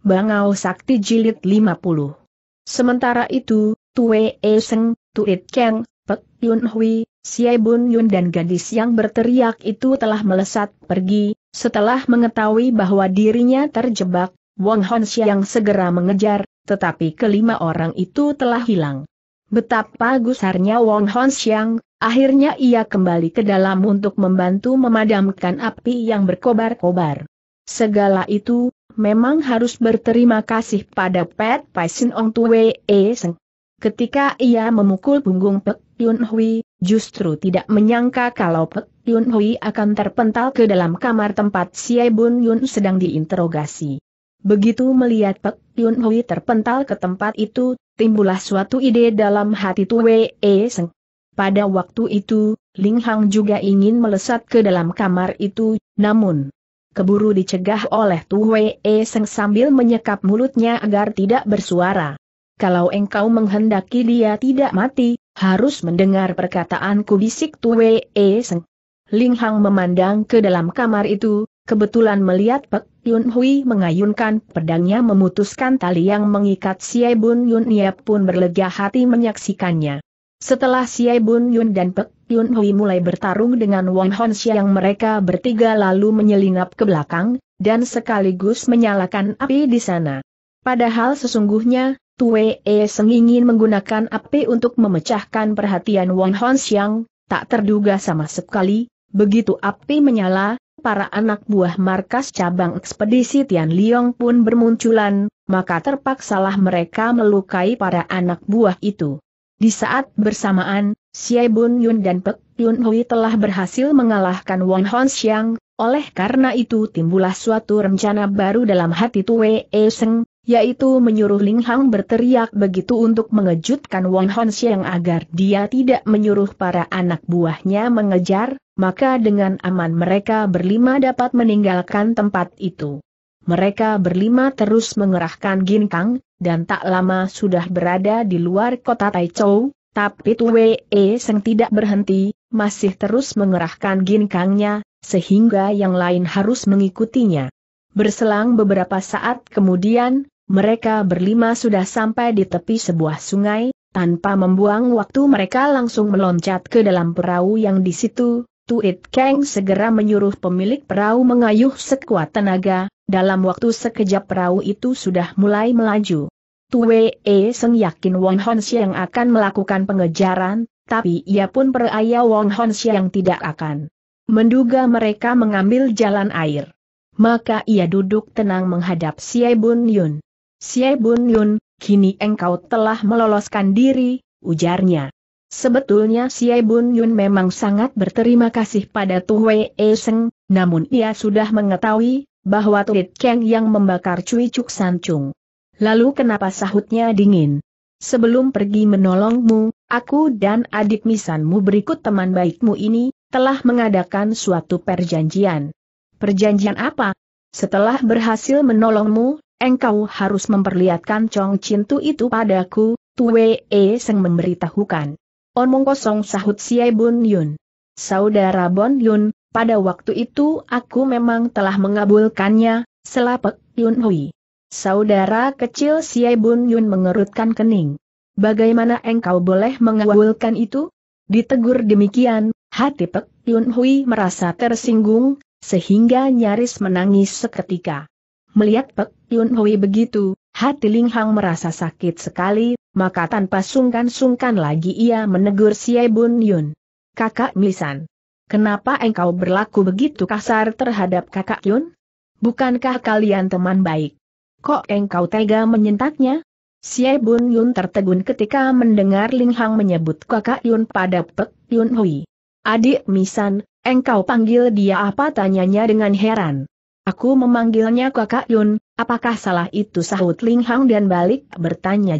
Bangau Sakti Jilid 50. Sementara itu, Tue E Seng, Tuit Keng, Pek Yun Hui, Xie Bun Yun dan gadis yang berteriak itu telah melesat pergi, setelah mengetahui bahwa dirinya terjebak, Wong Hon Xiang segera mengejar, tetapi kelima orang itu telah hilang. Betapa gusarnya Wong Hon Xiang, akhirnya ia kembali ke dalam untuk membantu memadamkan api yang berkobar-kobar. Segala itu, memang harus berterima kasih pada Pet Sin Ong Wei E Seng. Ketika ia memukul punggung Pek Yun Hui, justru tidak menyangka kalau Pek Yun Hui akan terpental ke dalam kamar tempat Xie Bun Yun sedang diinterogasi. Begitu melihat Pek Yun Hui terpental ke tempat itu, timbullah suatu ide dalam hati Wei E Seng. Pada waktu itu, Ling Hang juga ingin melesat ke dalam kamar itu, namun keburu dicegah oleh Tuwei e Seng sambil menyekap mulutnya agar tidak bersuara. Kalau engkau menghendaki dia tidak mati, harus mendengar perkataanku bisik Tuwei e Seng. Ling Hang memandang ke dalam kamar itu, kebetulan melihat Pek Yun Hui mengayunkan pedangnya memutuskan tali yang mengikat Xie Bun Yun Yap pun berlega hati menyaksikannya. Setelah Xie Bun Yun dan Pek Yun Hui mulai bertarung dengan Wang Hon yang mereka bertiga lalu menyelinap ke belakang, dan sekaligus menyalakan api di sana. Padahal sesungguhnya, Tue E Seng ingin menggunakan api untuk memecahkan perhatian Wang Hon Xiang, tak terduga sama sekali, begitu api menyala, para anak buah markas cabang ekspedisi Tian Liong pun bermunculan, maka terpaksalah mereka melukai para anak buah itu. Di saat bersamaan, Xie Bun Yun dan Pek Yun Hui telah berhasil mengalahkan Wang Hon Xiang, oleh karena itu timbullah suatu rencana baru dalam hati Tue E Seng, yaitu menyuruh Ling Hang berteriak begitu untuk mengejutkan Wang Hon Xiang agar dia tidak menyuruh para anak buahnya mengejar, maka dengan aman mereka berlima dapat meninggalkan tempat itu. Mereka berlima terus mengerahkan ginkang, dan tak lama sudah berada di luar kota Taichou, tapi Tue e Seng tidak berhenti, masih terus mengerahkan ginkangnya, sehingga yang lain harus mengikutinya. Berselang beberapa saat kemudian, mereka berlima sudah sampai di tepi sebuah sungai, tanpa membuang waktu mereka langsung meloncat ke dalam perahu yang di situ, Tuit Kang segera menyuruh pemilik perahu mengayuh sekuat tenaga, dalam waktu sekejap perahu itu sudah mulai melaju. Tue E Seng yakin Wong Hon Siang akan melakukan pengejaran, tapi ia pun percaya Wong Hon Siang tidak akan menduga mereka mengambil jalan air. Maka ia duduk tenang menghadap Siai Bun Yun. Siai Bun Yun, kini engkau telah meloloskan diri, ujarnya. Sebetulnya Siai Bun Yun memang sangat berterima kasih pada Tu e Seng, namun ia sudah mengetahui bahwa Tuit Keng yang membakar Cui Cuk San Chung. Lalu kenapa sahutnya dingin? Sebelum pergi menolongmu, aku dan adik misanmu berikut teman baikmu ini, telah mengadakan suatu perjanjian. Perjanjian apa? Setelah berhasil menolongmu, engkau harus memperlihatkan Chong Cintu itu padaku, Tue E Seng memberitahukan. Omong kosong sahut Siai Bun Yun. Saudara Bon Yun, pada waktu itu aku memang telah mengabulkannya, selapek Yun Hui. Saudara kecil Siai Bun Yun mengerutkan kening. Bagaimana engkau boleh mengabulkan itu? Ditegur demikian, hati Pek Yun Hui merasa tersinggung, sehingga nyaris menangis seketika. Melihat Pek Yun Hui begitu, hati Ling Hang merasa sakit sekali, maka tanpa sungkan-sungkan lagi ia menegur Siai Bun Yun. Kakak Misan. Kenapa engkau berlaku begitu kasar terhadap kakak Yun? Bukankah kalian teman baik? Kok engkau tega menyentaknya? Xie Bun Yun tertegun ketika mendengar Ling Hang menyebut kakak Yun pada Pek Yun Hui. Adik Misan, engkau panggil dia apa tanyanya dengan heran. Aku memanggilnya kakak Yun, apakah salah itu sahut Ling Hang dan balik bertanya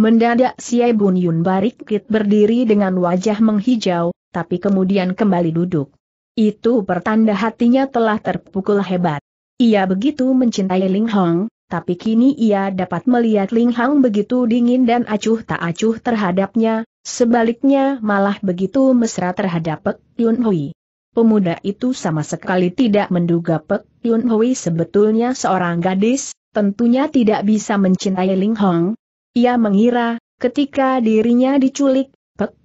Mendadak Xie Bun Yun Barikit berdiri dengan wajah menghijau, tapi kemudian kembali duduk. Itu pertanda hatinya telah terpukul hebat. Ia begitu mencintai Ling Hong, tapi kini ia dapat melihat Ling Hong begitu dingin dan acuh tak acuh terhadapnya, sebaliknya malah begitu mesra terhadap Pek Yun Hui. Pemuda itu sama sekali tidak menduga Pek Yun Hui sebetulnya seorang gadis, tentunya tidak bisa mencintai Ling Hong. Ia mengira, ketika dirinya diculik,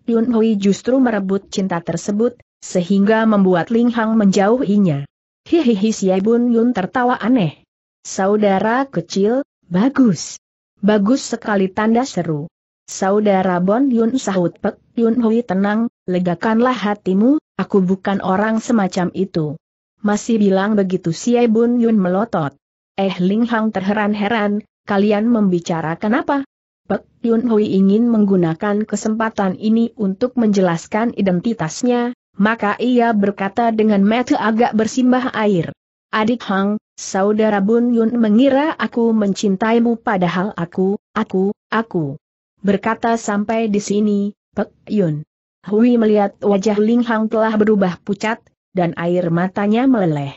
Yun Hui justru merebut cinta tersebut, sehingga membuat Ling Hang menjauhinya. Hihihi Xie Bun Yun tertawa aneh. Saudara kecil, bagus. Bagus sekali tanda seru. Saudara Bon Yun sahut Pek Yun Hui tenang, legakanlah hatimu, aku bukan orang semacam itu. Masih bilang begitu Xie Bun Yun melotot. Eh Ling Hang terheran-heran, kalian membicarakan apa? Pek Yun Hui ingin menggunakan kesempatan ini untuk menjelaskan identitasnya, maka ia berkata dengan mata agak bersimbah air. Adik Hang, saudara Bun Yun mengira aku mencintaimu padahal aku, aku, aku. Berkata sampai di sini, Pek Yun. Hui melihat wajah Ling Hang telah berubah pucat, dan air matanya meleleh.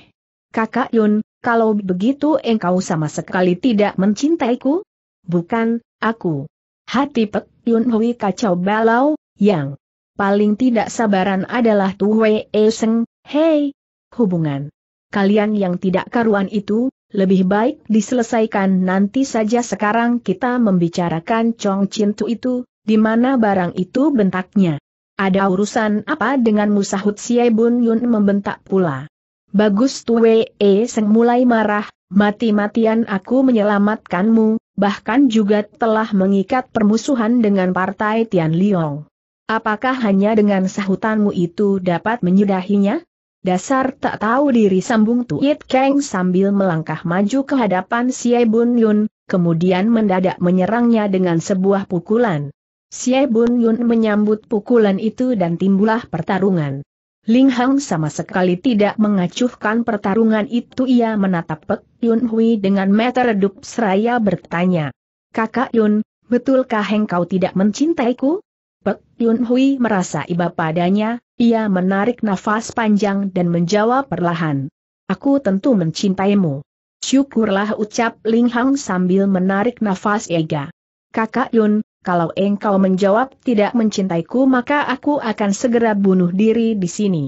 Kakak Yun, kalau begitu engkau sama sekali tidak mencintaiku? Bukan, aku. Hati Pek Yun Hui kacau balau, yang paling tidak sabaran adalah Tu Wei e Seng, hei, hubungan. Kalian yang tidak karuan itu, lebih baik diselesaikan nanti saja sekarang kita membicarakan Chong Tu itu, di mana barang itu bentaknya. Ada urusan apa dengan musahut bun Yun membentak pula. Bagus Tue E Seng mulai marah, Mati-matian aku menyelamatkanmu, bahkan juga telah mengikat permusuhan dengan partai Tian Liong. Apakah hanya dengan sahutanmu itu dapat menyudahinya? Dasar tak tahu diri sambung Tuit Kang sambil melangkah maju ke hadapan Xie Bun Yun, kemudian mendadak menyerangnya dengan sebuah pukulan. Xie Bun Yun menyambut pukulan itu dan timbullah pertarungan. Ling Hang sama sekali tidak mengacuhkan pertarungan itu ia menatap Pek Yun Hui dengan mata redup seraya bertanya. Kakak Yun, betulkah engkau tidak mencintaiku? Pek Yun Hui merasa iba padanya, ia menarik nafas panjang dan menjawab perlahan. Aku tentu mencintaimu. Syukurlah ucap Ling Hang sambil menarik nafas ega. Kakak Yun, kalau engkau menjawab tidak mencintaiku maka aku akan segera bunuh diri di sini.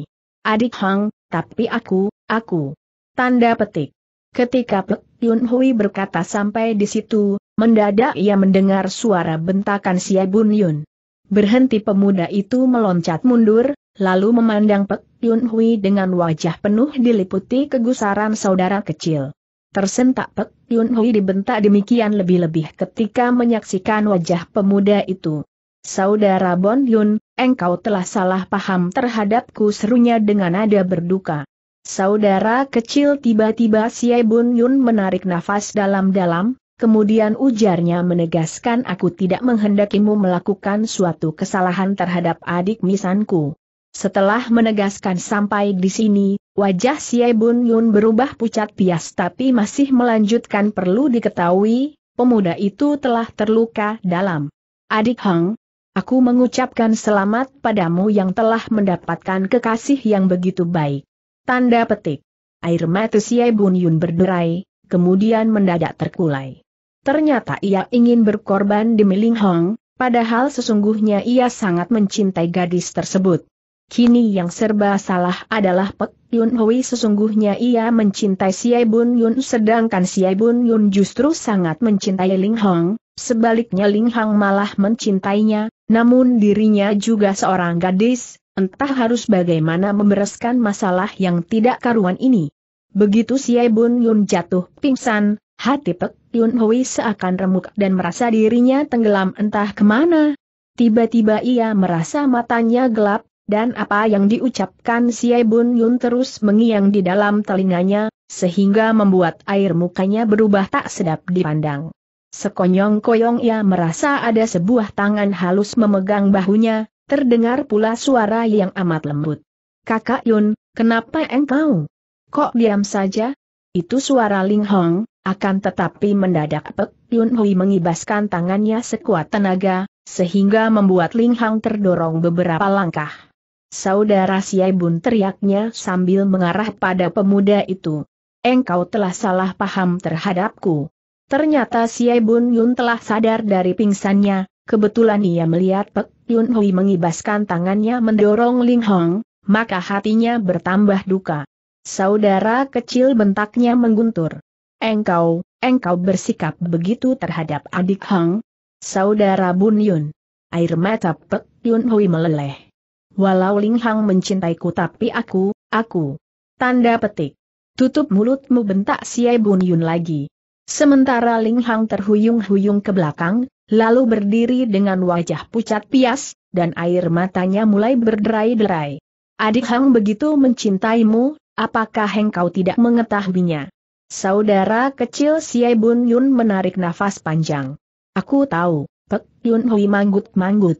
Adik Hang, tapi aku, aku. Tanda petik. Ketika Pek Yun Hui berkata sampai di situ, mendadak ia mendengar suara bentakan si Bun Yun. Berhenti pemuda itu meloncat mundur, lalu memandang Pek Yun Hui dengan wajah penuh diliputi kegusaran saudara kecil. Tersentak Pek Yun Hui dibentak demikian lebih-lebih ketika menyaksikan wajah pemuda itu. Saudara Bon Yun, engkau telah salah paham terhadapku serunya dengan nada berduka. Saudara kecil tiba-tiba Xie Bun Yun menarik nafas dalam-dalam, kemudian ujarnya menegaskan aku tidak menghendakimu melakukan suatu kesalahan terhadap adik misanku. Setelah menegaskan sampai di sini, wajah Xie Bun Yun berubah pucat pias tapi masih melanjutkan perlu diketahui, pemuda itu telah terluka dalam. Adik Hong, aku mengucapkan selamat padamu yang telah mendapatkan kekasih yang begitu baik. Tanda petik. Air mata Xie Bun Yun berderai, kemudian mendadak terkulai. Ternyata ia ingin berkorban demi Ling Hong, padahal sesungguhnya ia sangat mencintai gadis tersebut. Kini yang serba salah adalah Pek Yun Hui sesungguhnya ia mencintai Siai Bun Yun sedangkan Siai Bun Yun justru sangat mencintai Ling Hong, sebaliknya Ling Hong malah mencintainya, namun dirinya juga seorang gadis, entah harus bagaimana membereskan masalah yang tidak karuan ini. Begitu Siai Bun Yun jatuh pingsan, hati Pek Yun Hui seakan remuk dan merasa dirinya tenggelam entah kemana. Tiba-tiba ia merasa matanya gelap, dan apa yang diucapkan si Bun Yun terus mengiang di dalam telinganya, sehingga membuat air mukanya berubah tak sedap dipandang. Sekonyong-koyong ia merasa ada sebuah tangan halus memegang bahunya, terdengar pula suara yang amat lembut. Kakak Yun, kenapa engkau? Kok diam saja? Itu suara Ling Hong, akan tetapi mendadak Pek Yun Hui mengibaskan tangannya sekuat tenaga, sehingga membuat Ling Hong terdorong beberapa langkah. Saudara Siaibun teriaknya sambil mengarah pada pemuda itu. Engkau telah salah paham terhadapku. Ternyata Siaibun Yun telah sadar dari pingsannya, kebetulan ia melihat Pek Yun Hui mengibaskan tangannya mendorong Ling Hong, maka hatinya bertambah duka. Saudara kecil bentaknya mengguntur. Engkau, engkau bersikap begitu terhadap adik Hong, Saudara Bun Yun. Air mata Pek Yun Hui meleleh walau Ling Hang mencintaiku tapi aku, aku. Tanda petik. Tutup mulutmu bentak Xie Bun Yun lagi. Sementara Ling Hang terhuyung-huyung ke belakang, lalu berdiri dengan wajah pucat pias, dan air matanya mulai berderai-derai. Adik Hang begitu mencintaimu, apakah engkau tidak mengetahuinya? Saudara kecil Xie Bun Yun menarik nafas panjang. Aku tahu, Pek Yun Hui manggut-manggut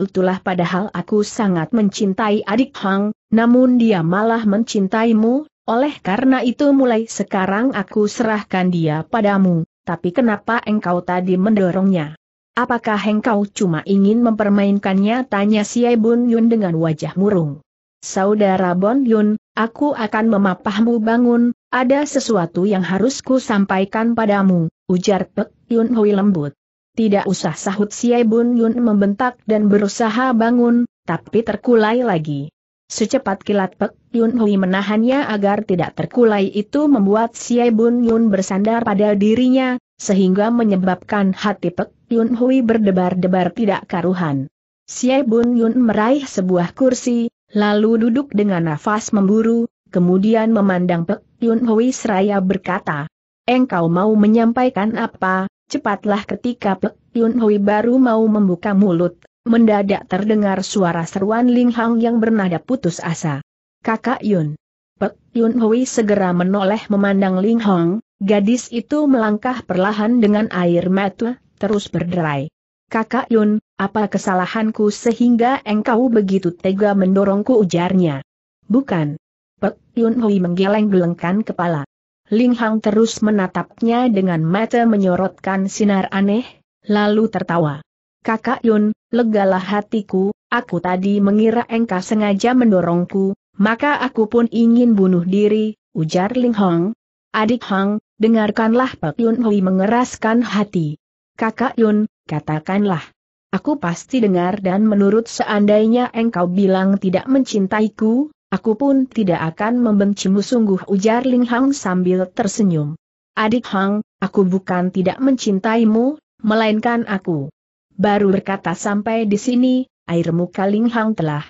itulah padahal aku sangat mencintai adik Hang, namun dia malah mencintaimu, oleh karena itu mulai sekarang aku serahkan dia padamu, tapi kenapa engkau tadi mendorongnya? Apakah engkau cuma ingin mempermainkannya? Tanya Siai Bun Yun dengan wajah murung. Saudara Bon Yun, aku akan memapahmu bangun, ada sesuatu yang harus ku sampaikan padamu, ujar Pek Yun Hui lembut. Tidak usah sahut Siai Bun Yun membentak dan berusaha bangun, tapi terkulai lagi. Secepat kilat Pek Yun Hui menahannya agar tidak terkulai itu membuat Siai Bun Yun bersandar pada dirinya, sehingga menyebabkan hati Pek Yun Hui berdebar-debar tidak karuhan. Siai Bun Yun meraih sebuah kursi, lalu duduk dengan nafas memburu, kemudian memandang Pek Yun Hui seraya berkata, Engkau mau menyampaikan apa, Cepatlah ketika Pek Yun Hui baru mau membuka mulut, mendadak terdengar suara seruan Ling Hang yang bernada putus asa. Kakak Yun. Pek Yun Hui segera menoleh memandang Ling Hong. gadis itu melangkah perlahan dengan air mata, terus berderai. Kakak Yun, apa kesalahanku sehingga engkau begitu tega mendorongku ujarnya? Bukan. Pek Yun Hui menggeleng-gelengkan kepala. Ling Hang terus menatapnya dengan mata menyorotkan sinar aneh, lalu tertawa. Kakak Yun, legalah hatiku, aku tadi mengira engkau sengaja mendorongku, maka aku pun ingin bunuh diri, ujar Ling Hong. Adik Hang, dengarkanlah Pak Yun Hui mengeraskan hati. Kakak Yun, katakanlah. Aku pasti dengar dan menurut seandainya engkau bilang tidak mencintaiku, Aku pun tidak akan membencimu sungguh ujar Ling Hang sambil tersenyum. Adik Hang, aku bukan tidak mencintaimu, melainkan aku. Baru berkata sampai di sini, air muka Ling Hang telah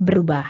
berubah.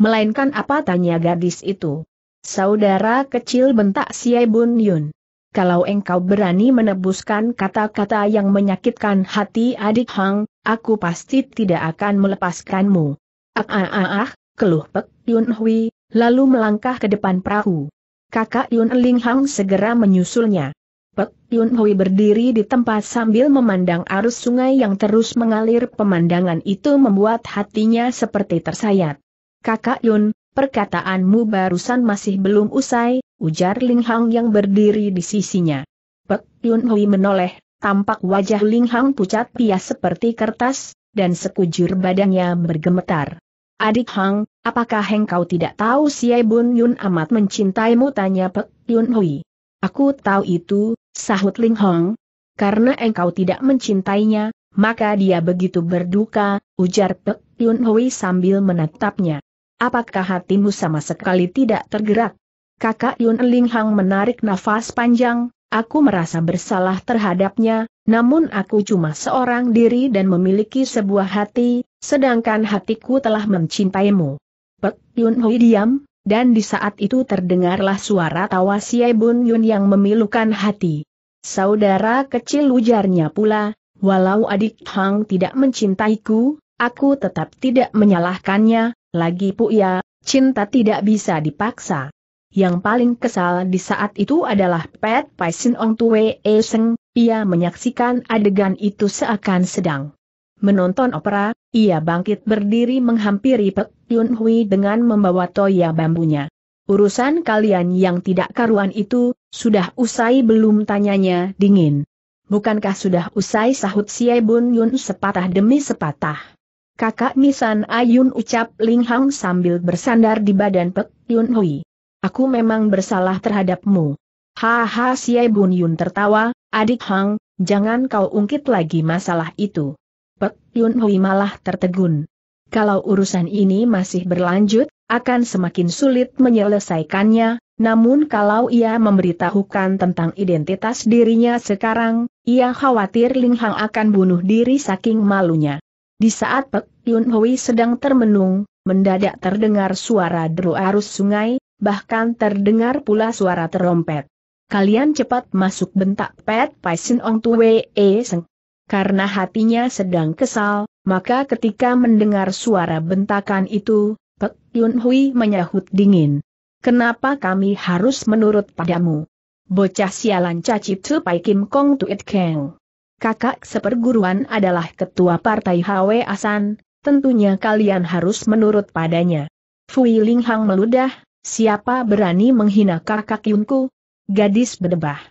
Melainkan apa tanya gadis itu? Saudara kecil bentak Siai Bun Yun. Kalau engkau berani menebuskan kata-kata yang menyakitkan hati adik Hang, aku pasti tidak akan melepaskanmu. Ah ah ah ah, keluh Pek Yun Hui, lalu melangkah ke depan perahu. Kakak Yun Ling Hang segera menyusulnya. Pek Yun Hui berdiri di tempat sambil memandang arus sungai yang terus mengalir pemandangan itu membuat hatinya seperti tersayat. Kakak Yun, perkataanmu barusan masih belum usai, ujar Ling Hang yang berdiri di sisinya. Pek Yun Hui menoleh, tampak wajah Ling Hang pucat pias seperti kertas, dan sekujur badannya bergemetar. Adik Hang, apakah engkau tidak tahu si Bun Yun amat mencintaimu? Tanya Pek Yun Hui. Aku tahu itu, sahut Ling Hong. Karena engkau tidak mencintainya, maka dia begitu berduka, ujar Pek Yun Hui sambil menatapnya. Apakah hatimu sama sekali tidak tergerak? Kakak Yun Ling Hang menarik nafas panjang, aku merasa bersalah terhadapnya, namun aku cuma seorang diri dan memiliki sebuah hati, sedangkan hatiku telah mencintaimu. Pek Yun Hui diam, dan di saat itu terdengarlah suara tawa si Bun Yun yang memilukan hati. Saudara kecil ujarnya pula, walau adik Hang tidak mencintaiku, aku tetap tidak menyalahkannya, lagi puya, cinta tidak bisa dipaksa. Yang paling kesal di saat itu adalah Pet Pai Sin Ong Tue E Seng, ia menyaksikan adegan itu seakan sedang menonton opera, ia bangkit berdiri menghampiri Pek Yun Hui dengan membawa toya bambunya. Urusan kalian yang tidak karuan itu, sudah usai belum tanyanya dingin. Bukankah sudah usai sahut Siai Bun Yun sepatah demi sepatah? Kakak Misan Ayun ucap Ling Hang sambil bersandar di badan Pek Yun Hui. Aku memang bersalah terhadapmu. Haha Siai Bun Yun tertawa, Adik Hang, jangan kau ungkit lagi masalah itu. Pek Yun Hui malah tertegun. Kalau urusan ini masih berlanjut, akan semakin sulit menyelesaikannya, namun kalau ia memberitahukan tentang identitas dirinya sekarang, ia khawatir Ling Hang akan bunuh diri saking malunya. Di saat Pek Yun Hui sedang termenung, mendadak terdengar suara deru arus sungai, bahkan terdengar pula suara terompet. Kalian cepat masuk bentak Pet Sin Ong Tue E Seng. Karena hatinya sedang kesal, maka ketika mendengar suara bentakan itu, Pek Yun Hui menyahut dingin. Kenapa kami harus menurut padamu? Bocah sialan caci Pai Kim Kong Tuit Keng. Kakak seperguruan adalah ketua partai Hwe Asan, tentunya kalian harus menurut padanya. Fui Ling Hang meludah, siapa berani menghina kakak Yunku, gadis berdebah.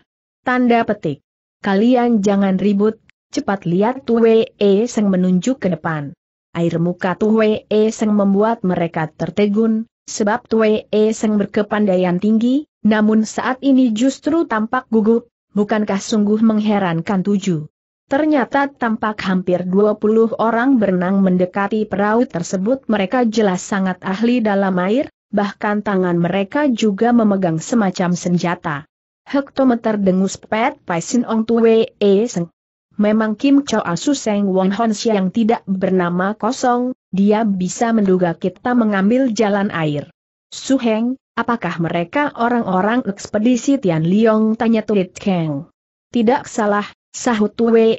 Tanda petik. Kalian jangan ribut, cepat lihat Tue E Seng menunjuk ke depan. Air muka Tue E Seng membuat mereka tertegun, sebab Tue E Seng berkepandaian tinggi, namun saat ini justru tampak gugup, bukankah sungguh mengherankan tujuh. Ternyata tampak hampir 20 orang berenang mendekati perahu tersebut mereka jelas sangat ahli dalam air, bahkan tangan mereka juga memegang semacam senjata. Hektometer dengus pet paisin ong Wei e seng. Memang Kim Cho Asu Seng Won Hon yang tidak bernama kosong, dia bisa menduga kita mengambil jalan air. Suheng, apakah mereka orang-orang ekspedisi Tian Liong tanya Tuit Kang. Tidak salah, sahut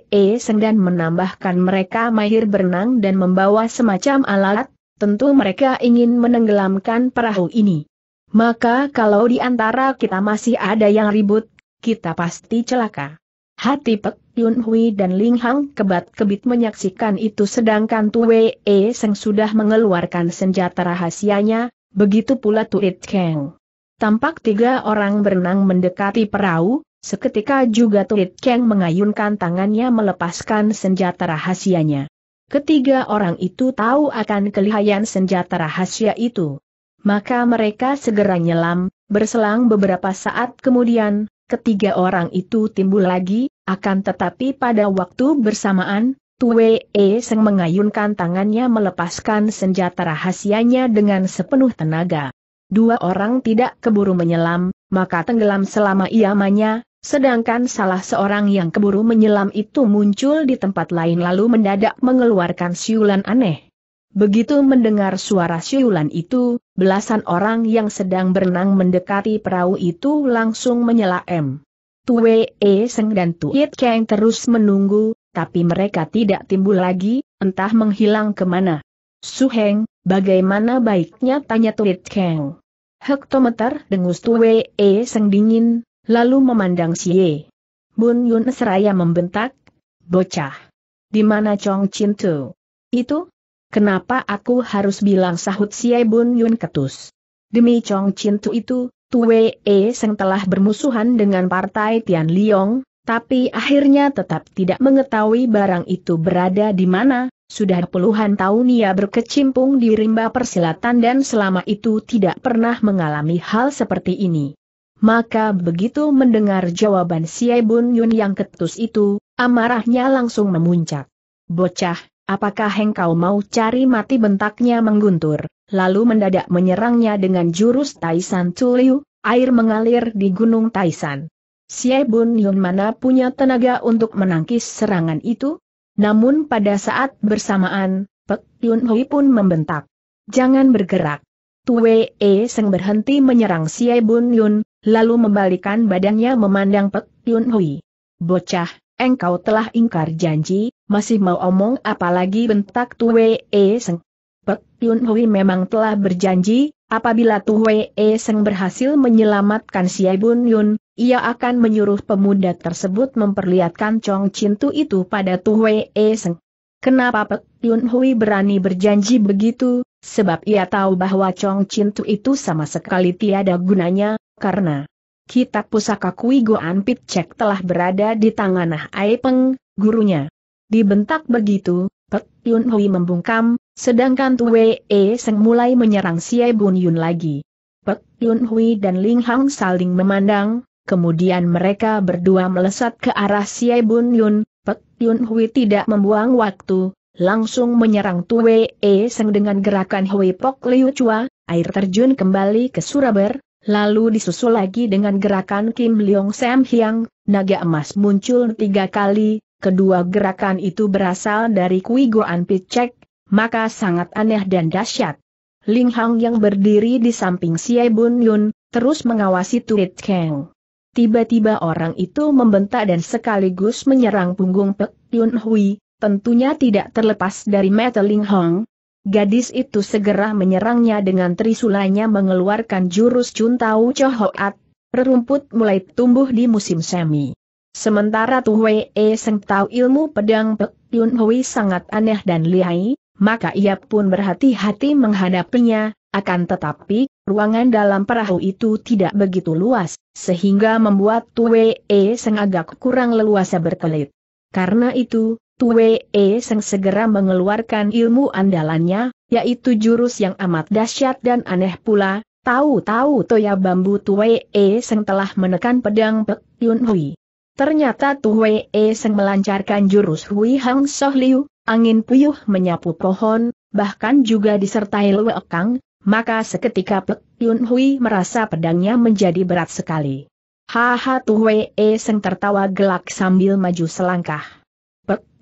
E Seng dan menambahkan mereka mahir berenang dan membawa semacam alat, Tentu mereka ingin menenggelamkan perahu ini. Maka kalau di antara kita masih ada yang ribut, kita pasti celaka. Hati Pek Yun Hui dan Ling Hang kebat-kebit menyaksikan itu sedangkan Wei E Seng sudah mengeluarkan senjata rahasianya, begitu pula It Kang. Tampak tiga orang berenang mendekati perahu, seketika juga It Kang mengayunkan tangannya melepaskan senjata rahasianya. Ketiga orang itu tahu akan kelihayan senjata rahasia itu. Maka mereka segera nyelam, berselang beberapa saat kemudian, ketiga orang itu timbul lagi, akan tetapi pada waktu bersamaan, Tue E Seng mengayunkan tangannya melepaskan senjata rahasianya dengan sepenuh tenaga. Dua orang tidak keburu menyelam, maka tenggelam selama iamanya, Sedangkan salah seorang yang keburu menyelam itu muncul di tempat lain lalu mendadak mengeluarkan siulan aneh. Begitu mendengar suara siulan itu, belasan orang yang sedang berenang mendekati perahu itu langsung menyela M. Tue E Seng dan Tuit keng terus menunggu, tapi mereka tidak timbul lagi, entah menghilang kemana. Suheng, bagaimana baiknya tanya Tuit keng. Hektometer dengus Tue E Seng dingin, lalu memandang Xie. Bun Yun seraya membentak, bocah. Di mana Chong Chin Tu? Itu? Kenapa aku harus bilang sahut Xie Bun Yun ketus? Demi Chong Chin Tu itu, Tue E Seng telah bermusuhan dengan partai Tian Liong, tapi akhirnya tetap tidak mengetahui barang itu berada di mana, sudah puluhan tahun ia berkecimpung di rimba persilatan dan selama itu tidak pernah mengalami hal seperti ini. Maka begitu mendengar jawaban Siai Bun Yun yang ketus itu, amarahnya langsung memuncak. Bocah, apakah engkau mau cari mati bentaknya mengguntur, lalu mendadak menyerangnya dengan jurus Taisan Tuliu, air mengalir di Gunung Taisan. Siai Bun Yun mana punya tenaga untuk menangkis serangan itu? Namun pada saat bersamaan, Pek Yun Hui pun membentak. Jangan bergerak. Tue E Seng berhenti menyerang Xie Bun Yun, lalu membalikan badannya memandang Pek Yun Hui. Bocah, engkau telah ingkar janji, masih mau omong apalagi bentak Tue E Seng. Pek Yun Hui memang telah berjanji, apabila Tue E Seng berhasil menyelamatkan Xie Bun Yun, ia akan menyuruh pemuda tersebut memperlihatkan Chong Cintu itu pada Tue E Seng. Kenapa Pek Yun Hui berani berjanji begitu, sebab ia tahu bahwa Chong Cintu itu sama sekali tiada gunanya, karena kitab pusaka Kui Goan Pit Cek telah berada di tangan Nah Ai gurunya. Dibentak begitu, Pek Yun Hui membungkam, sedangkan Wei E Seng mulai menyerang Xie Bun Yun lagi. Pek Yun Hui dan Ling Hang saling memandang, kemudian mereka berdua melesat ke arah Xie Bun Yun, Pek Yun Hui tidak membuang waktu, langsung menyerang Tue E Seng dengan gerakan Hui Pok Liu Chua, air terjun kembali ke Suraber, lalu disusul lagi dengan gerakan Kim Leong Sam Hyang, naga emas muncul tiga kali, kedua gerakan itu berasal dari Kui Goan Picek, maka sangat aneh dan dahsyat. Ling Hang yang berdiri di samping Siai Bun Yun, terus mengawasi Tuit Kang. Tiba-tiba orang itu membentak dan sekaligus menyerang punggung Pek Yun Hui, tentunya tidak terlepas dari Meteling Hong. Gadis itu segera menyerangnya dengan trisulanya mengeluarkan jurus Cuntau Chohoat, Rerumput mulai tumbuh di musim semi. Sementara Tu Wei e Seng tahu ilmu pedang Pek Yun Hui sangat aneh dan lihai, maka ia pun berhati-hati menghadapinya, akan tetapi, ruangan dalam perahu itu tidak begitu luas, sehingga membuat Tu Wei e Seng agak kurang leluasa berkelit. Karena itu, Tue E Seng segera mengeluarkan ilmu andalannya, yaitu jurus yang amat dahsyat dan aneh pula, tahu-tahu toya bambu Tue E Seng telah menekan pedang Pek Yun Hui. Ternyata Tue E Seng melancarkan jurus Hui Hang Soh Liu, angin puyuh menyapu pohon, bahkan juga disertai Lue maka seketika Pek Yun Hui merasa pedangnya menjadi berat sekali. Haha Tue E Seng tertawa gelak sambil maju selangkah.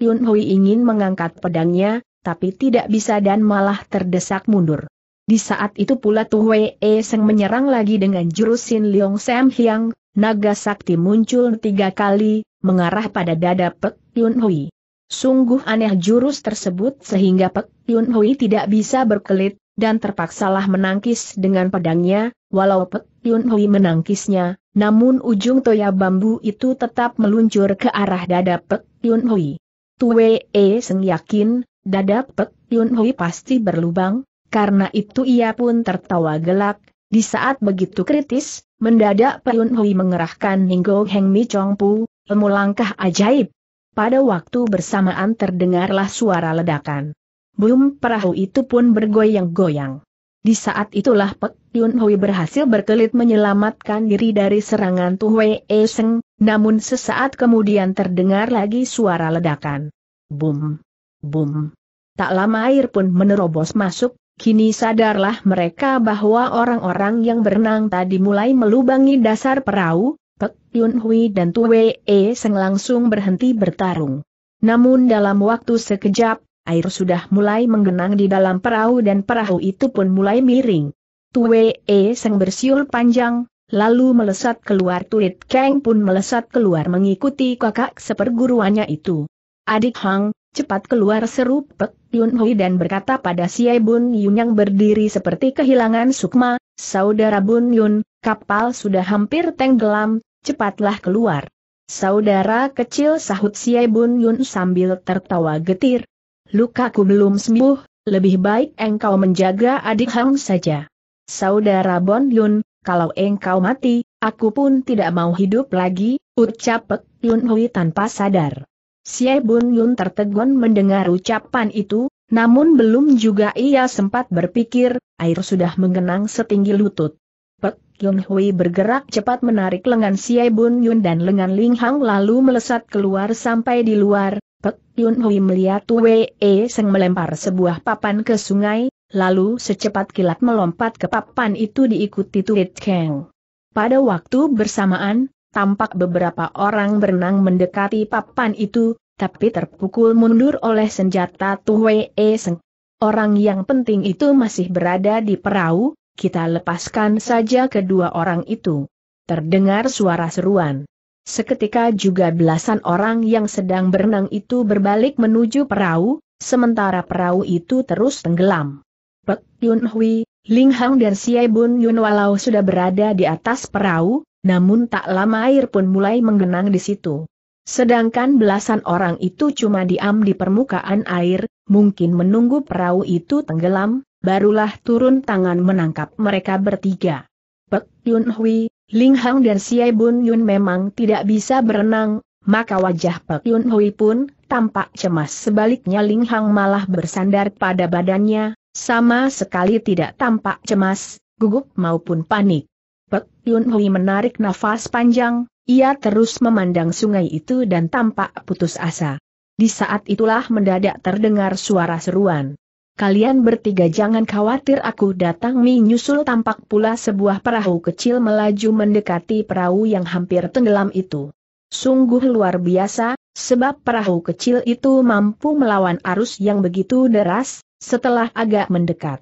Yun Hui ingin mengangkat pedangnya, tapi tidak bisa dan malah terdesak mundur. Di saat itu pula Tu E Seng menyerang lagi dengan jurus Sin Liong Sam Hyang, naga sakti muncul tiga kali, mengarah pada dada Pek Yun Hui. Sungguh aneh jurus tersebut sehingga Pek Yun Hui tidak bisa berkelit, dan terpaksalah menangkis dengan pedangnya, walau Pek Yun Hui menangkisnya, namun ujung toya bambu itu tetap meluncur ke arah dada Pek Yun Hui. Tue E Seng yakin, dada Pek Yun Hui pasti berlubang, karena itu ia pun tertawa gelak, di saat begitu kritis, mendadak Pek Yun Hui mengerahkan Ninggo Heng Mi Chong Pu, ilmu langkah ajaib. Pada waktu bersamaan terdengarlah suara ledakan. Bum perahu itu pun bergoyang-goyang. Di saat itulah Pek Yun Hui berhasil berkelit menyelamatkan diri dari serangan Tu Ehseng, e Seng, namun sesaat kemudian terdengar lagi suara ledakan. Bum! Bum! Tak lama air pun menerobos masuk, Kini sadarlah mereka bahwa orang-orang yang berenang tadi mulai melubangi dasar perahu, Pek Yun Hui dan Tue E Seng langsung berhenti bertarung. Namun dalam waktu sekejap, air sudah mulai menggenang di dalam perahu dan perahu itu pun mulai miring. Tue E Seng bersiul panjang, lalu melesat keluar Tuit Kang pun melesat keluar mengikuti kakak seperguruannya itu. Adik Hang, cepat keluar seru Pek Yun Hui dan berkata pada Siai Bun Yun yang berdiri seperti kehilangan sukma, Saudara Bun Yun, kapal sudah hampir tenggelam, cepatlah keluar. Saudara kecil sahut Siai Bun Yun sambil tertawa getir, Lukaku belum sembuh, lebih baik engkau menjaga adik Hang saja. Saudara Bon Yun, kalau engkau mati, aku pun tidak mau hidup lagi, ucap Pek Yun Hui tanpa sadar. Xie Bun Yun tertegun mendengar ucapan itu, namun belum juga ia sempat berpikir, air sudah menggenang setinggi lutut. Pek Yun Hui bergerak cepat menarik lengan Xie Bun Yun dan lengan Ling Hang lalu melesat keluar sampai di luar, Pek Yun Hui melihat Wee e Seng melempar sebuah papan ke sungai, lalu secepat kilat melompat ke papan itu diikuti Tuit Kang. Pada waktu bersamaan, tampak beberapa orang berenang mendekati papan itu, tapi terpukul mundur oleh senjata Wei e Seng. Orang yang penting itu masih berada di perahu, kita lepaskan saja kedua orang itu. Terdengar suara seruan. Seketika juga belasan orang yang sedang berenang itu berbalik menuju perahu, sementara perahu itu terus tenggelam. Pek Yun Hui, Ling Hang dan Siai Bun Yun walau sudah berada di atas perahu, namun tak lama air pun mulai menggenang di situ. Sedangkan belasan orang itu cuma diam di permukaan air, mungkin menunggu perahu itu tenggelam, barulah turun tangan menangkap mereka bertiga. Pek Yun Hui, Ling Hang dan Xie Bun Yun memang tidak bisa berenang, maka wajah Pak Yun Hui pun tampak cemas. Sebaliknya Ling Hang malah bersandar pada badannya, sama sekali tidak tampak cemas, gugup maupun panik. Pak Yun Hui menarik nafas panjang, ia terus memandang sungai itu dan tampak putus asa. Di saat itulah mendadak terdengar suara seruan kalian bertiga jangan khawatir aku datang menyusul tampak pula sebuah perahu kecil melaju mendekati perahu yang hampir tenggelam itu. Sungguh luar biasa, sebab perahu kecil itu mampu melawan arus yang begitu deras, setelah agak mendekat.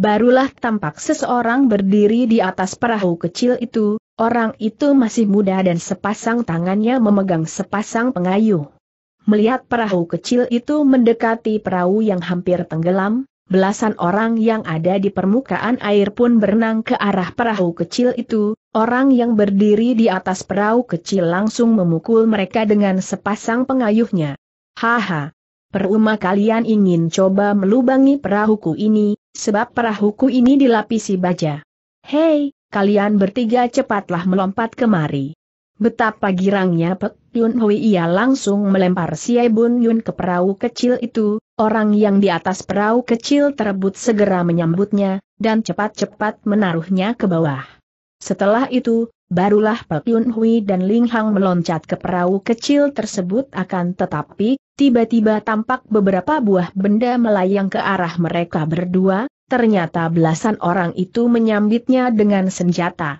Barulah tampak seseorang berdiri di atas perahu kecil itu, orang itu masih muda dan sepasang tangannya memegang sepasang pengayuh. Melihat perahu kecil itu mendekati perahu yang hampir tenggelam, belasan orang yang ada di permukaan air pun berenang ke arah perahu kecil itu, orang yang berdiri di atas perahu kecil langsung memukul mereka dengan sepasang pengayuhnya. Haha! Peruma kalian ingin coba melubangi perahuku ini, sebab perahuku ini dilapisi baja. Hei, kalian bertiga cepatlah melompat kemari. Betapa girangnya Pek Yun Hui ia langsung melempar Siai Bun Yun ke perahu kecil itu, orang yang di atas perahu kecil terebut segera menyambutnya, dan cepat-cepat menaruhnya ke bawah. Setelah itu, barulah Pek Yun Hui dan Ling Hang meloncat ke perahu kecil tersebut akan tetapi, tiba-tiba tampak beberapa buah benda melayang ke arah mereka berdua, ternyata belasan orang itu menyambitnya dengan senjata.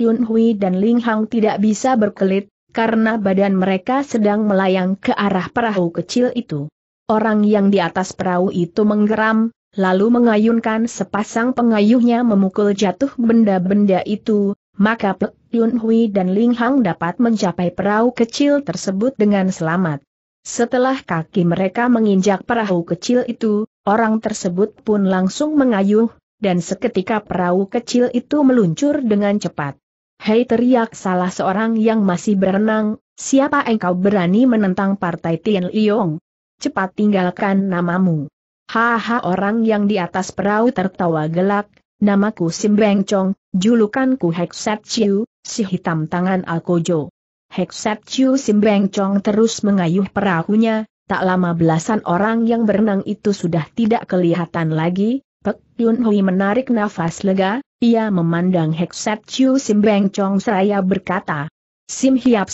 Yun Hui dan Ling Hang tidak bisa berkelit, karena badan mereka sedang melayang ke arah perahu kecil itu. Orang yang di atas perahu itu menggeram, lalu mengayunkan sepasang pengayuhnya memukul jatuh benda-benda itu, maka Pek Yun Hui dan Ling Hang dapat mencapai perahu kecil tersebut dengan selamat. Setelah kaki mereka menginjak perahu kecil itu, orang tersebut pun langsung mengayuh, dan seketika perahu kecil itu meluncur dengan cepat. Hei teriak salah seorang yang masih berenang, siapa engkau berani menentang partai Tian Liong? Cepat tinggalkan namamu. Haha orang yang di atas perahu tertawa gelak, namaku Sim Beng Chong, julukanku Hekset Chiu, si hitam tangan Alkojo. Hekset Chiu Sim Beng Chong terus mengayuh perahunya, tak lama belasan orang yang berenang itu sudah tidak kelihatan lagi, Pek Yun Hui menarik nafas lega, ia memandang Heksat Chiu Sim Beng Chong seraya berkata, Sim Hiap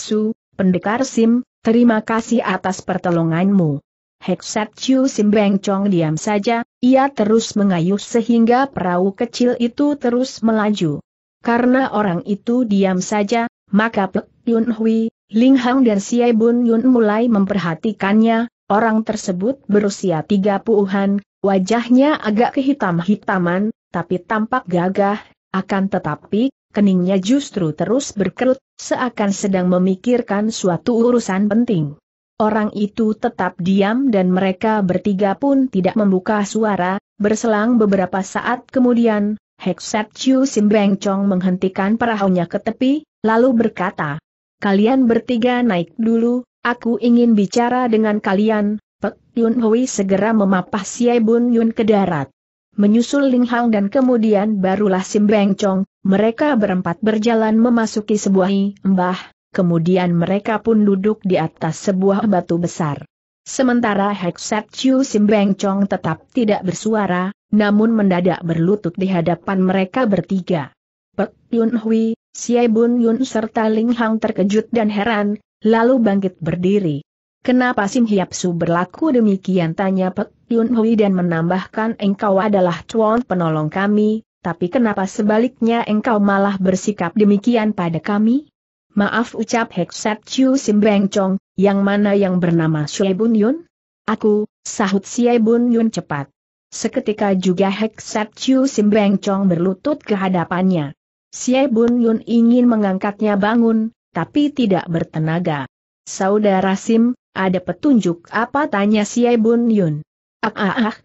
pendekar Sim, terima kasih atas pertolonganmu. Heksat Chiu Sim Beng Chong diam saja, ia terus mengayuh sehingga perahu kecil itu terus melaju. Karena orang itu diam saja, maka Pek Yun Hui, Ling Hang dan Siai Bun Yun mulai memperhatikannya, orang tersebut berusia tiga puluhan, Wajahnya agak kehitam-hitaman, tapi tampak gagah, akan tetapi, keningnya justru terus berkerut, seakan sedang memikirkan suatu urusan penting. Orang itu tetap diam dan mereka bertiga pun tidak membuka suara, berselang beberapa saat kemudian, Hexat Chiu Sim Chong menghentikan perahunya ke tepi, lalu berkata, Kalian bertiga naik dulu, aku ingin bicara dengan kalian, Pek Yun Hui segera memapah Siai Bun Yun ke darat. Menyusul Ling Hang dan kemudian barulah Sim Beng Chong, mereka berempat berjalan memasuki sebuah lembah, kemudian mereka pun duduk di atas sebuah batu besar. Sementara Heksat Chiu Sim Beng Chong tetap tidak bersuara, namun mendadak berlutut di hadapan mereka bertiga. Pek Yun Hui, Siai Bun Yun serta Ling Hang terkejut dan heran, lalu bangkit berdiri. Kenapa Sim Hiap Su berlaku demikian tanya Pek Yun Hui dan menambahkan engkau adalah tuan penolong kami, tapi kenapa sebaliknya engkau malah bersikap demikian pada kami? Maaf ucap Heksat Chiu Sim Beng Chong, yang mana yang bernama Shui Bun Yun? Aku, sahut Shui Bun Yun cepat. Seketika juga Heksat Chiu Sim Beng Chong berlutut ke hadapannya. Shui Bun Yun ingin mengangkatnya bangun, tapi tidak bertenaga. Saudara Sim, ada petunjuk apa tanya si Bun Yun? Ah ah ah.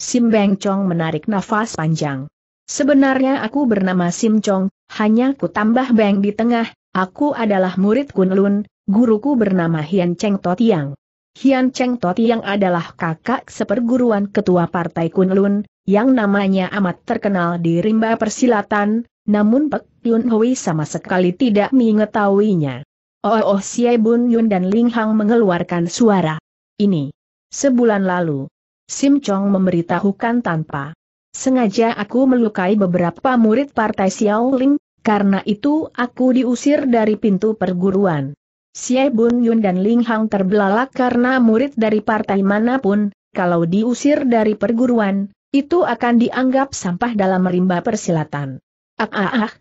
Sim Beng Chong menarik nafas panjang. Sebenarnya aku bernama Sim Chong, hanya ku tambah Beng di tengah, aku adalah murid Kunlun, guruku bernama Hian Cheng Totiang. Hian Cheng Totiang adalah kakak seperguruan ketua partai Kunlun, yang namanya amat terkenal di rimba persilatan, namun Pek Yun Hui sama sekali tidak mengetahuinya. Oh Oh Xie Bun Yun dan Ling Hang mengeluarkan suara. Ini. Sebulan lalu. Sim Chong memberitahukan tanpa. Sengaja aku melukai beberapa murid partai Xiao Ling, karena itu aku diusir dari pintu perguruan. Xie Bun Yun dan Ling Hang terbelalak karena murid dari partai manapun, kalau diusir dari perguruan, itu akan dianggap sampah dalam rimba persilatan. Ah ah ah.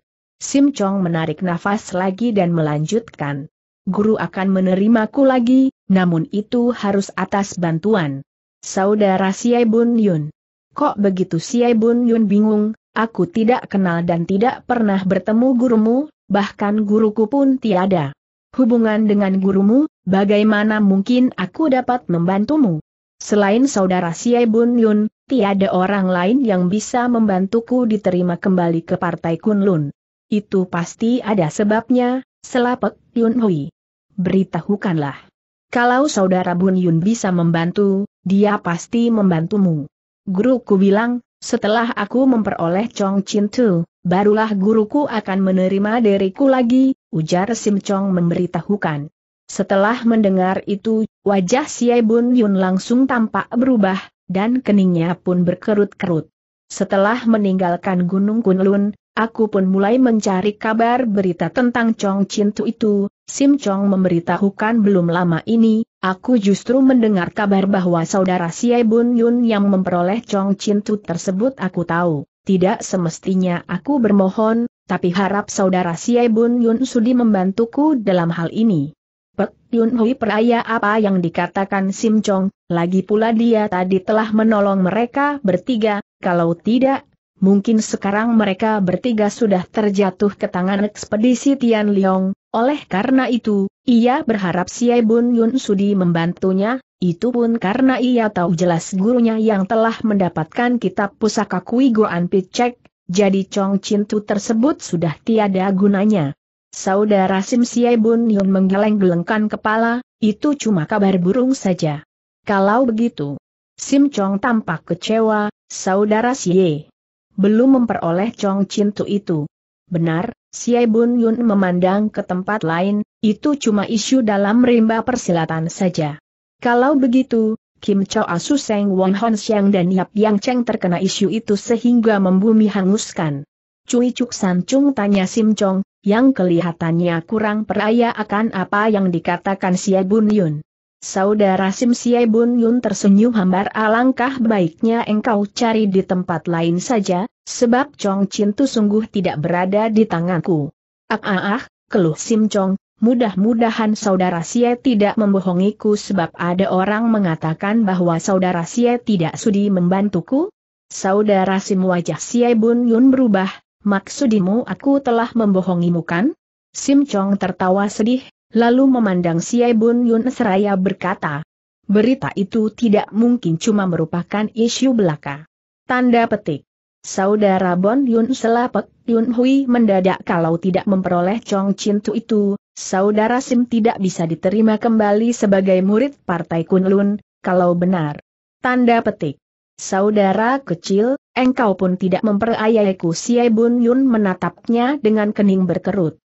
Sim Chong menarik nafas lagi dan melanjutkan guru akan menerimaku lagi, namun itu harus atas bantuan. Saudara Siai Bun Yun. Kok begitu Siai Bun Yun bingung, aku tidak kenal dan tidak pernah bertemu gurumu, bahkan guruku pun tiada. Hubungan dengan gurumu, bagaimana mungkin aku dapat membantumu? Selain saudara Siai Bun Yun, tiada orang lain yang bisa membantuku diterima kembali ke Partai Kunlun. Itu pasti ada sebabnya, Selapek, Yun Hui. Beritahukanlah. Kalau saudara Bun Yun bisa membantu, dia pasti membantumu. Guruku bilang, setelah aku memperoleh Chong Chin Tu, barulah guruku akan menerima diriku lagi, ujar Sim Chong memberitahukan. Setelah mendengar itu, wajah si Bun Yun langsung tampak berubah, dan keningnya pun berkerut-kerut. Setelah meninggalkan Gunung Kunlun, Aku pun mulai mencari kabar berita tentang Chong Cintu itu, Sim Chong memberitahukan belum lama ini, aku justru mendengar kabar bahwa saudara Siai Bun Yun yang memperoleh Chong Cintu tersebut aku tahu. Tidak semestinya aku bermohon, tapi harap saudara Siai Bun Yun sudi membantuku dalam hal ini. Pek Yun Hui peraya apa yang dikatakan Sim Chong, lagi pula dia tadi telah menolong mereka bertiga, kalau tidak mungkin sekarang mereka bertiga sudah terjatuh ke tangan ekspedisi Tian Liong, oleh karena itu, ia berharap si Bun Yun Sudi membantunya, itu pun karena ia tahu jelas gurunya yang telah mendapatkan kitab pusaka Kui Goan Picek, jadi Chong Cintu tersebut sudah tiada gunanya. Saudara Sim si Bun Yun menggeleng-gelengkan kepala, itu cuma kabar burung saja. Kalau begitu, Sim Chong tampak kecewa, saudara Siye belum memperoleh Chong Chin Tu itu. Benar, Siai Bun Yun memandang ke tempat lain, itu cuma isu dalam rimba persilatan saja. Kalau begitu, Kim Chow Asu Seng Wong Hon Siang dan Yap Yang Cheng terkena isu itu sehingga membumi hanguskan. Cui Cuk San Chung tanya Sim Chong, yang kelihatannya kurang peraya akan apa yang dikatakan Siai Bun Yun. Saudara Sim Siai Bun Yun tersenyum hambar alangkah baiknya engkau cari di tempat lain saja, sebab Chong Chin Tu sungguh tidak berada di tanganku. Ah ah ah, keluh Sim Chong, mudah-mudahan saudara Siai tidak membohongiku sebab ada orang mengatakan bahwa saudara Siai tidak sudi membantuku? Saudara Sim wajah Siai Bun Yun berubah, maksudimu aku telah membohongimu kan? Sim Chong tertawa sedih, lalu memandang Siai Bun Yun seraya berkata, berita itu tidak mungkin cuma merupakan isu belaka. Tanda petik. Saudara Bon Yun Selapek Yun Hui mendadak kalau tidak memperoleh Chong Tu itu, saudara Sim tidak bisa diterima kembali sebagai murid Partai Kunlun, kalau benar. Tanda petik. Saudara kecil, engkau pun tidak memperayaiku Siai Bun Yun menatapnya dengan kening berkerut.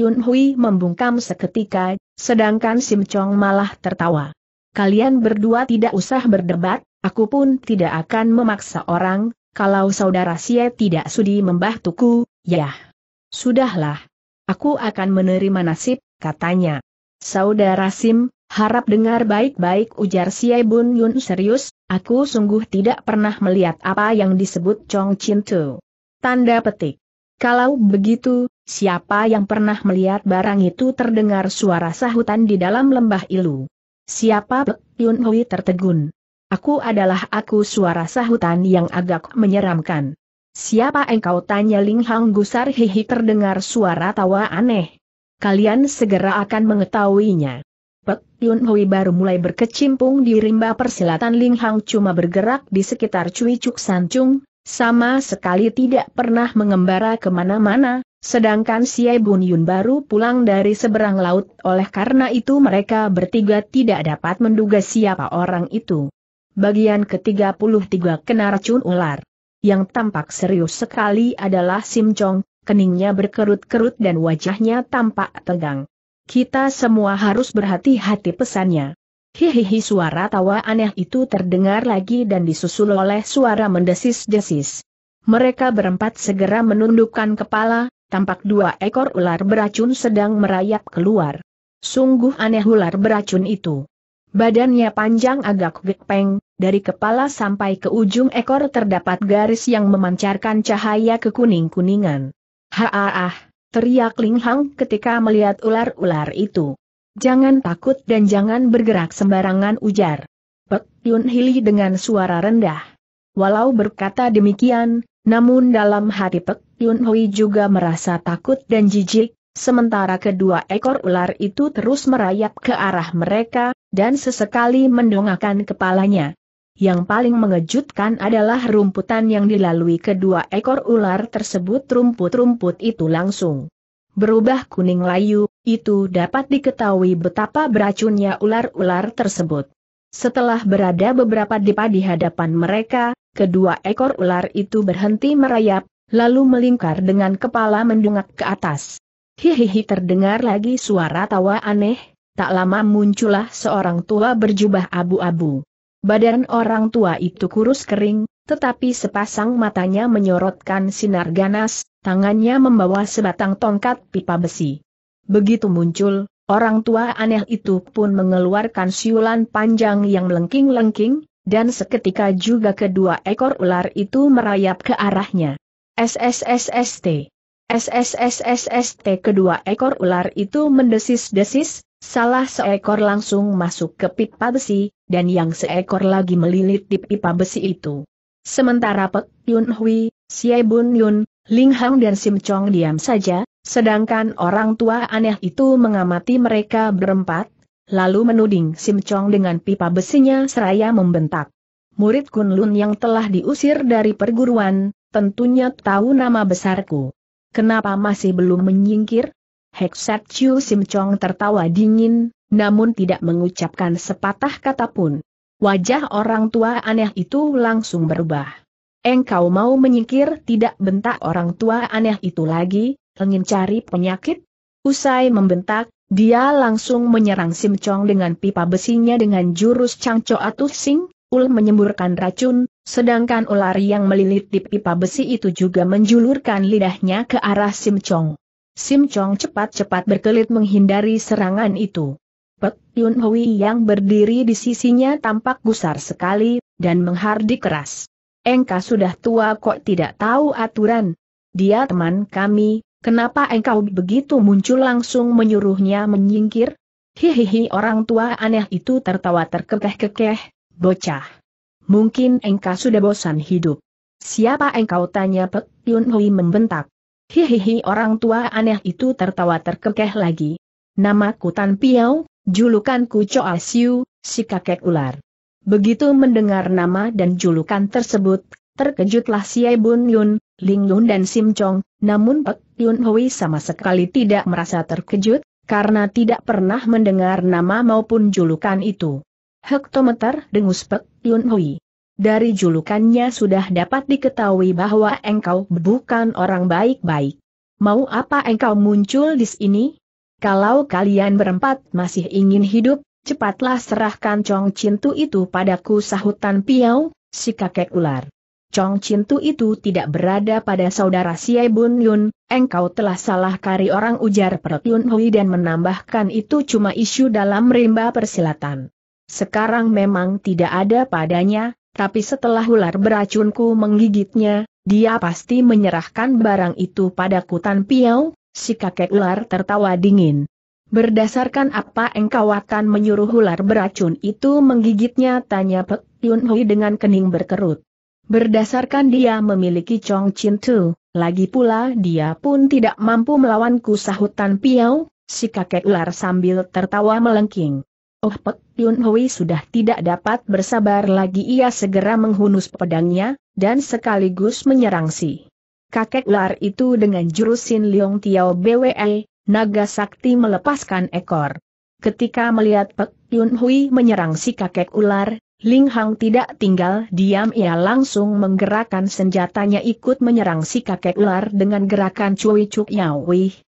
Yun Hui membungkam seketika, sedangkan Sim Chong malah tertawa. Kalian berdua tidak usah berdebat, aku pun tidak akan memaksa orang, kalau saudara Xie tidak sudi tuku, ya. Sudahlah. Aku akan menerima nasib, katanya. Saudara Sim, harap dengar baik-baik ujar Xie Bun Yun serius, aku sungguh tidak pernah melihat apa yang disebut Chong Chin Tu. Tanda petik. Kalau begitu, Siapa yang pernah melihat barang itu terdengar suara sahutan di dalam lembah ilu. Siapa Yun Hui tertegun. Aku adalah aku suara sahutan yang agak menyeramkan. Siapa engkau tanya Ling Hang gusar hihi terdengar suara tawa aneh. Kalian segera akan mengetahuinya. Pek Yun Hui baru mulai berkecimpung di rimba persilatan Ling Hang cuma bergerak di sekitar Cui Cuk San Chung, sama sekali tidak pernah mengembara kemana-mana, sedangkan si Bun Yun baru pulang dari seberang laut oleh karena itu mereka bertiga tidak dapat menduga siapa orang itu. Bagian ke-33 kena racun ular. Yang tampak serius sekali adalah Sim Chong, keningnya berkerut-kerut dan wajahnya tampak tegang. Kita semua harus berhati-hati pesannya. Hihihi suara tawa aneh itu terdengar lagi dan disusul oleh suara mendesis-desis. Mereka berempat segera menundukkan kepala, tampak dua ekor ular beracun sedang merayap keluar. Sungguh aneh ular beracun itu. Badannya panjang agak gepeng, dari kepala sampai ke ujung ekor terdapat garis yang memancarkan cahaya kekuning-kuningan. Haah, teriak Ling Hang ketika melihat ular-ular itu. Jangan takut dan jangan bergerak sembarangan ujar. Pek Yun Hili dengan suara rendah. Walau berkata demikian, namun dalam hati Pek Yun Hui juga merasa takut dan jijik, sementara kedua ekor ular itu terus merayap ke arah mereka, dan sesekali mendongakkan kepalanya. Yang paling mengejutkan adalah rumputan yang dilalui kedua ekor ular tersebut rumput-rumput itu langsung berubah kuning layu, itu dapat diketahui betapa beracunnya ular-ular tersebut. Setelah berada beberapa depa di hadapan mereka, kedua ekor ular itu berhenti merayap, lalu melingkar dengan kepala mendungak ke atas. Hihihi terdengar lagi suara tawa aneh, tak lama muncullah seorang tua berjubah abu-abu. Badan orang tua itu kurus kering, tetapi sepasang matanya menyorotkan sinar ganas, tangannya membawa sebatang tongkat pipa besi. Begitu muncul, orang tua aneh itu pun mengeluarkan siulan panjang yang melengking-lengking, dan seketika juga kedua ekor ular itu merayap ke arahnya. SSSST. SSSSST kedua ekor ular itu mendesis-desis, Salah seekor langsung masuk ke pipa besi, dan yang seekor lagi melilit di pipa besi itu. Sementara Pek Yun Hui, Xie Bun Yun, Ling Hang dan Sim Chong diam saja, sedangkan orang tua aneh itu mengamati mereka berempat, lalu menuding Sim Chong dengan pipa besinya seraya membentak. Murid Kunlun yang telah diusir dari perguruan, tentunya tahu nama besarku. Kenapa masih belum menyingkir? Hexat Chiu Sim Chong tertawa dingin, namun tidak mengucapkan sepatah kata pun. Wajah orang tua aneh itu langsung berubah. Engkau mau menyingkir tidak bentak orang tua aneh itu lagi, ingin cari penyakit? Usai membentak, dia langsung menyerang Sim Chong dengan pipa besinya dengan jurus Changco atau Sing, Ul menyemburkan racun, sedangkan ular yang melilit di pipa besi itu juga menjulurkan lidahnya ke arah Sim Chong. Sim Chong cepat-cepat berkelit menghindari serangan itu. Pek Yun Hui yang berdiri di sisinya tampak gusar sekali, dan menghardik keras engkau sudah tua kok tidak tahu aturan. Dia teman kami, kenapa engkau begitu muncul langsung menyuruhnya menyingkir? Hihihi orang tua aneh itu tertawa terkekeh-kekeh, bocah. Mungkin engkau sudah bosan hidup. Siapa engkau tanya Pek Yun Hui membentak. Hihihi orang tua aneh itu tertawa terkekeh lagi. Namaku Tan piau, julukanku Choa Siu, si kakek ular. Begitu mendengar nama dan julukan tersebut, terkejutlah si Bun Yun, Ling Yun dan Sim Chong, namun Pek Yun Hui sama sekali tidak merasa terkejut, karena tidak pernah mendengar nama maupun julukan itu. Hektometer dengus Pek Yun Hui. Dari julukannya sudah dapat diketahui bahwa engkau bukan orang baik-baik. Mau apa engkau muncul di sini? Kalau kalian berempat masih ingin hidup, Cepatlah serahkan Chong Cintu itu padaku sahutan Piau, si kakek ular. Chong Cintu itu tidak berada pada saudara Siai Bun Yun, engkau telah salah kari orang ujar Perut Yun Hui dan menambahkan itu cuma isu dalam rimba persilatan. Sekarang memang tidak ada padanya, tapi setelah ular beracunku menggigitnya, dia pasti menyerahkan barang itu padaku Tan Piau, si kakek ular tertawa dingin. Berdasarkan apa engkau akan menyuruh ular beracun itu menggigitnya tanya Pek Yun Hui dengan kening berkerut. Berdasarkan dia memiliki Chong Chin Tu, lagi pula dia pun tidak mampu melawanku sahutan Piau, si kakek ular sambil tertawa melengking. Oh Pek Yun Hui sudah tidak dapat bersabar lagi ia segera menghunus pedangnya, dan sekaligus menyerang si kakek ular itu dengan jurusin Liong Tiao BWE, naga sakti melepaskan ekor. Ketika melihat Pek Yun Hui menyerang si kakek ular, Ling Hang tidak tinggal diam ia langsung menggerakkan senjatanya ikut menyerang si kakek ular dengan gerakan Cui Cuk Yao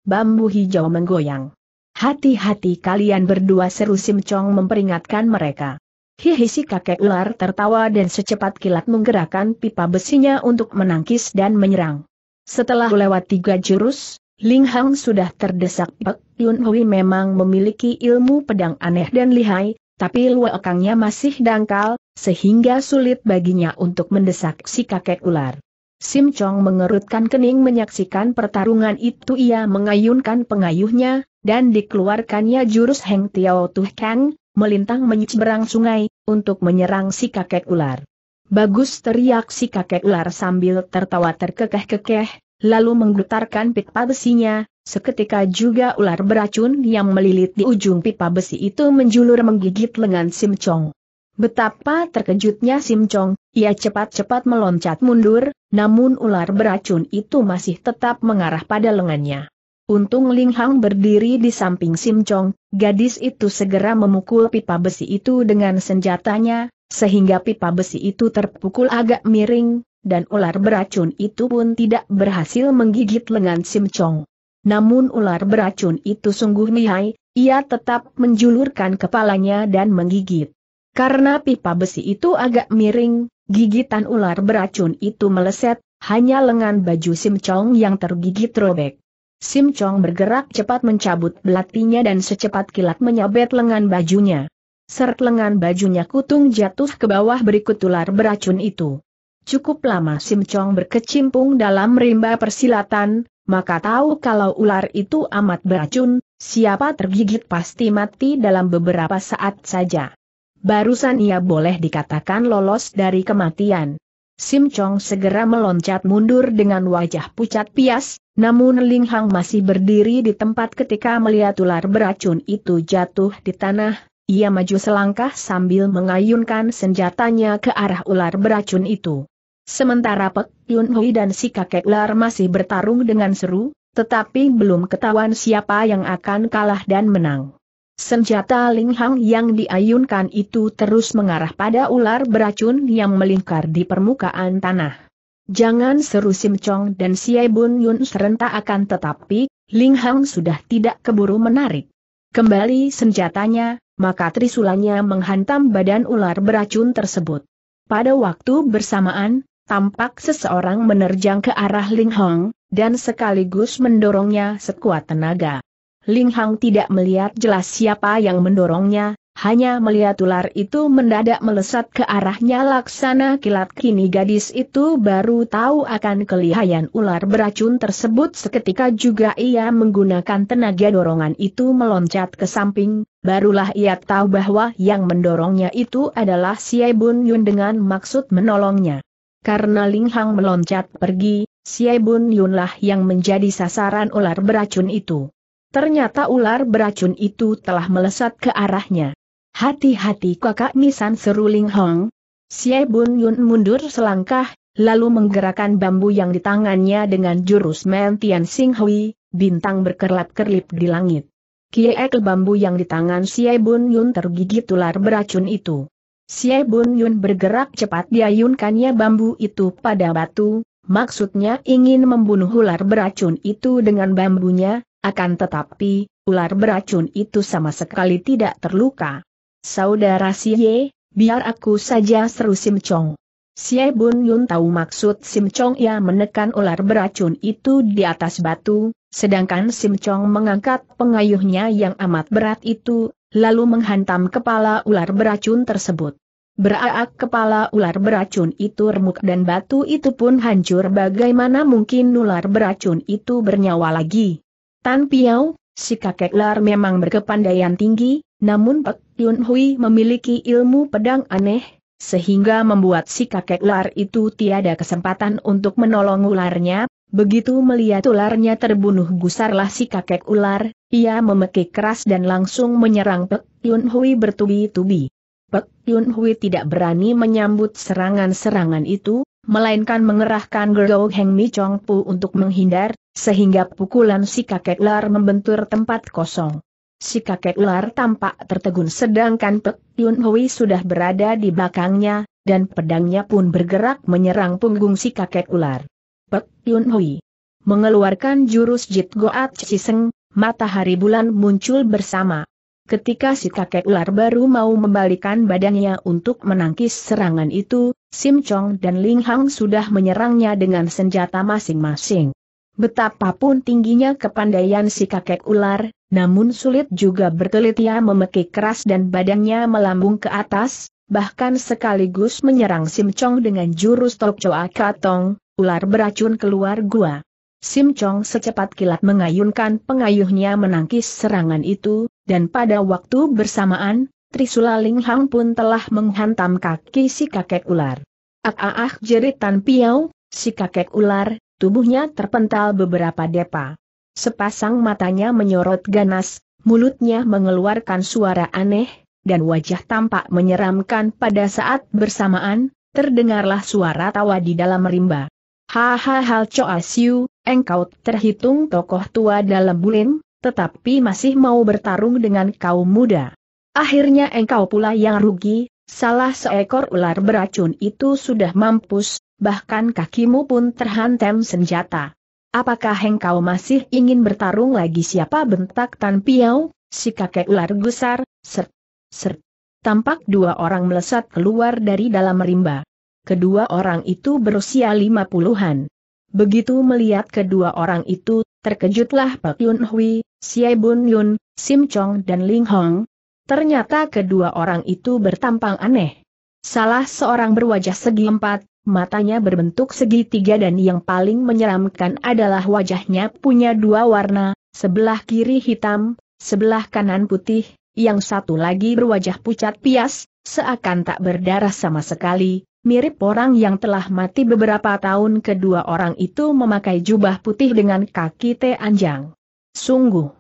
bambu hijau menggoyang. Hati-hati kalian berdua seru Sim Chong memperingatkan mereka. Hihi si kakek ular tertawa dan secepat kilat menggerakkan pipa besinya untuk menangkis dan menyerang. Setelah lewat tiga jurus, Ling Hang sudah terdesak Pek Yun Hui memang memiliki ilmu pedang aneh dan lihai, tapi luakangnya masih dangkal, sehingga sulit baginya untuk mendesak si kakek ular. Sim Chong mengerutkan kening menyaksikan pertarungan itu ia mengayunkan pengayuhnya, dan dikeluarkannya jurus Heng Tiao Tuh Kang, melintang menyeberang sungai, untuk menyerang si kakek ular. Bagus teriak si kakek ular sambil tertawa terkekeh-kekeh, lalu menggetarkan pipa besinya, seketika juga ular beracun yang melilit di ujung pipa besi itu menjulur menggigit lengan Sim Chong. Betapa terkejutnya Sim Chong, ia cepat-cepat meloncat mundur, namun ular beracun itu masih tetap mengarah pada lengannya. Untung Ling Hang berdiri di samping Sim Chong, gadis itu segera memukul pipa besi itu dengan senjatanya, sehingga pipa besi itu terpukul agak miring, dan ular beracun itu pun tidak berhasil menggigit lengan Sim Chong. Namun ular beracun itu sungguh lihai, ia tetap menjulurkan kepalanya dan menggigit. Karena pipa besi itu agak miring, gigitan ular beracun itu meleset, hanya lengan baju Sim Chong yang tergigit robek. Sim Chong bergerak cepat mencabut belatinya dan secepat kilat menyabet lengan bajunya. Seret lengan bajunya kutung jatuh ke bawah berikut ular beracun itu. Cukup lama Sim Chong berkecimpung dalam rimba persilatan, maka tahu kalau ular itu amat beracun, siapa tergigit pasti mati dalam beberapa saat saja. Barusan ia boleh dikatakan lolos dari kematian. Sim Chong segera meloncat mundur dengan wajah pucat pias, namun Ling Hang masih berdiri di tempat ketika melihat ular beracun itu jatuh di tanah, ia maju selangkah sambil mengayunkan senjatanya ke arah ular beracun itu. Sementara Pek Yun Hui dan si kakek ular masih bertarung dengan seru, tetapi belum ketahuan siapa yang akan kalah dan menang. Senjata Ling Hang yang diayunkan itu terus mengarah pada ular beracun yang melingkar di permukaan tanah. Jangan seru Sim Chong dan si Bun Yun serentak akan tetapi, Ling Hang sudah tidak keburu menarik. Kembali senjatanya, maka trisulanya menghantam badan ular beracun tersebut. Pada waktu bersamaan, tampak seseorang menerjang ke arah Ling Hong, dan sekaligus mendorongnya sekuat tenaga. Ling Hong tidak melihat jelas siapa yang mendorongnya, hanya melihat ular itu mendadak melesat ke arahnya laksana kilat kini gadis itu baru tahu akan kelihayan ular beracun tersebut seketika juga ia menggunakan tenaga dorongan itu meloncat ke samping, barulah ia tahu bahwa yang mendorongnya itu adalah Bun Yun dengan maksud menolongnya. Karena Ling Hang meloncat pergi, Xie Bun Yunlah yang menjadi sasaran ular beracun itu. Ternyata ular beracun itu telah melesat ke arahnya. Hati-hati kakak nisan seru Ling Hong. Xie Bun Yun mundur selangkah, lalu menggerakkan bambu yang di tangannya dengan jurus Mentian Sing Hui, bintang berkerlap-kerlip di langit. Kiek bambu yang di tangan Xie Bun Yun tergigit ular beracun itu. Xie Bun Yun bergerak cepat diayunkannya bambu itu pada batu, maksudnya ingin membunuh ular beracun itu dengan bambunya, akan tetapi, ular beracun itu sama sekali tidak terluka. Saudara Xie, biar aku saja seru Sim Chong. Xie Bun Yun tahu maksud Sim Chong ia menekan ular beracun itu di atas batu, sedangkan Sim Chong mengangkat pengayuhnya yang amat berat itu, lalu menghantam kepala ular beracun tersebut. Beraak kepala ular beracun itu remuk dan batu itu pun hancur bagaimana mungkin ular beracun itu bernyawa lagi. Tan Piao, si kakek ular memang berkepandaian tinggi, namun Pek Yun Hui memiliki ilmu pedang aneh, sehingga membuat si kakek ular itu tiada kesempatan untuk menolong ularnya, begitu melihat ularnya terbunuh gusarlah si kakek ular, ia memekik keras dan langsung menyerang Pek Yun Hui bertubi-tubi. Pek Yun Hui tidak berani menyambut serangan-serangan itu, melainkan mengerahkan Gerou Heng Mi Chong Pu untuk menghindar, sehingga pukulan si kakek ular membentur tempat kosong. Si kakek ular tampak tertegun sedangkan Pek Yun Hui sudah berada di belakangnya, dan pedangnya pun bergerak menyerang punggung si kakek ular. Pek Yun Hui mengeluarkan jurus Jit Goat Ciseng, matahari bulan muncul bersama. Ketika si kakek ular baru mau membalikan badannya untuk menangkis serangan itu, Sim Chong dan Ling Hang sudah menyerangnya dengan senjata masing-masing. Betapapun tingginya kepandaian si kakek ular, namun sulit juga berkelit ia memekik keras dan badannya melambung ke atas, bahkan sekaligus menyerang Sim Chong dengan jurus Tok Choa Katong, ular beracun keluar gua. Sim Chong secepat kilat mengayunkan pengayuhnya menangkis serangan itu, dan pada waktu bersamaan, Trisula Ling Hang pun telah menghantam kaki si kakek ular. Ah ah ah jeritan piau, si kakek ular, tubuhnya terpental beberapa depa. Sepasang matanya menyorot ganas, mulutnya mengeluarkan suara aneh, dan wajah tampak menyeramkan pada saat bersamaan, terdengarlah suara tawa di dalam rimba. Hahaha Cho Asyu, engkau terhitung tokoh tua dalam bulin, tetapi masih mau bertarung dengan kaum muda. Akhirnya engkau pula yang rugi, salah seekor ular beracun itu sudah mampus, bahkan kakimu pun terhantam senjata. Apakah engkau masih ingin bertarung lagi siapa bentak Tan Piau, si kakek ular gusar, ser, ser. Tampak dua orang melesat keluar dari dalam rimba kedua orang itu berusia lima puluhan. Begitu melihat kedua orang itu, terkejutlah Pak Yun Hui, Siai Bun Yun, Sim Chong dan Ling Hong. Ternyata kedua orang itu bertampang aneh. Salah seorang berwajah segi empat, matanya berbentuk segitiga dan yang paling menyeramkan adalah wajahnya punya dua warna, sebelah kiri hitam, sebelah kanan putih, yang satu lagi berwajah pucat pias, seakan tak berdarah sama sekali, Mirip orang yang telah mati beberapa tahun kedua orang itu memakai jubah putih dengan kaki teanjang. Sungguh.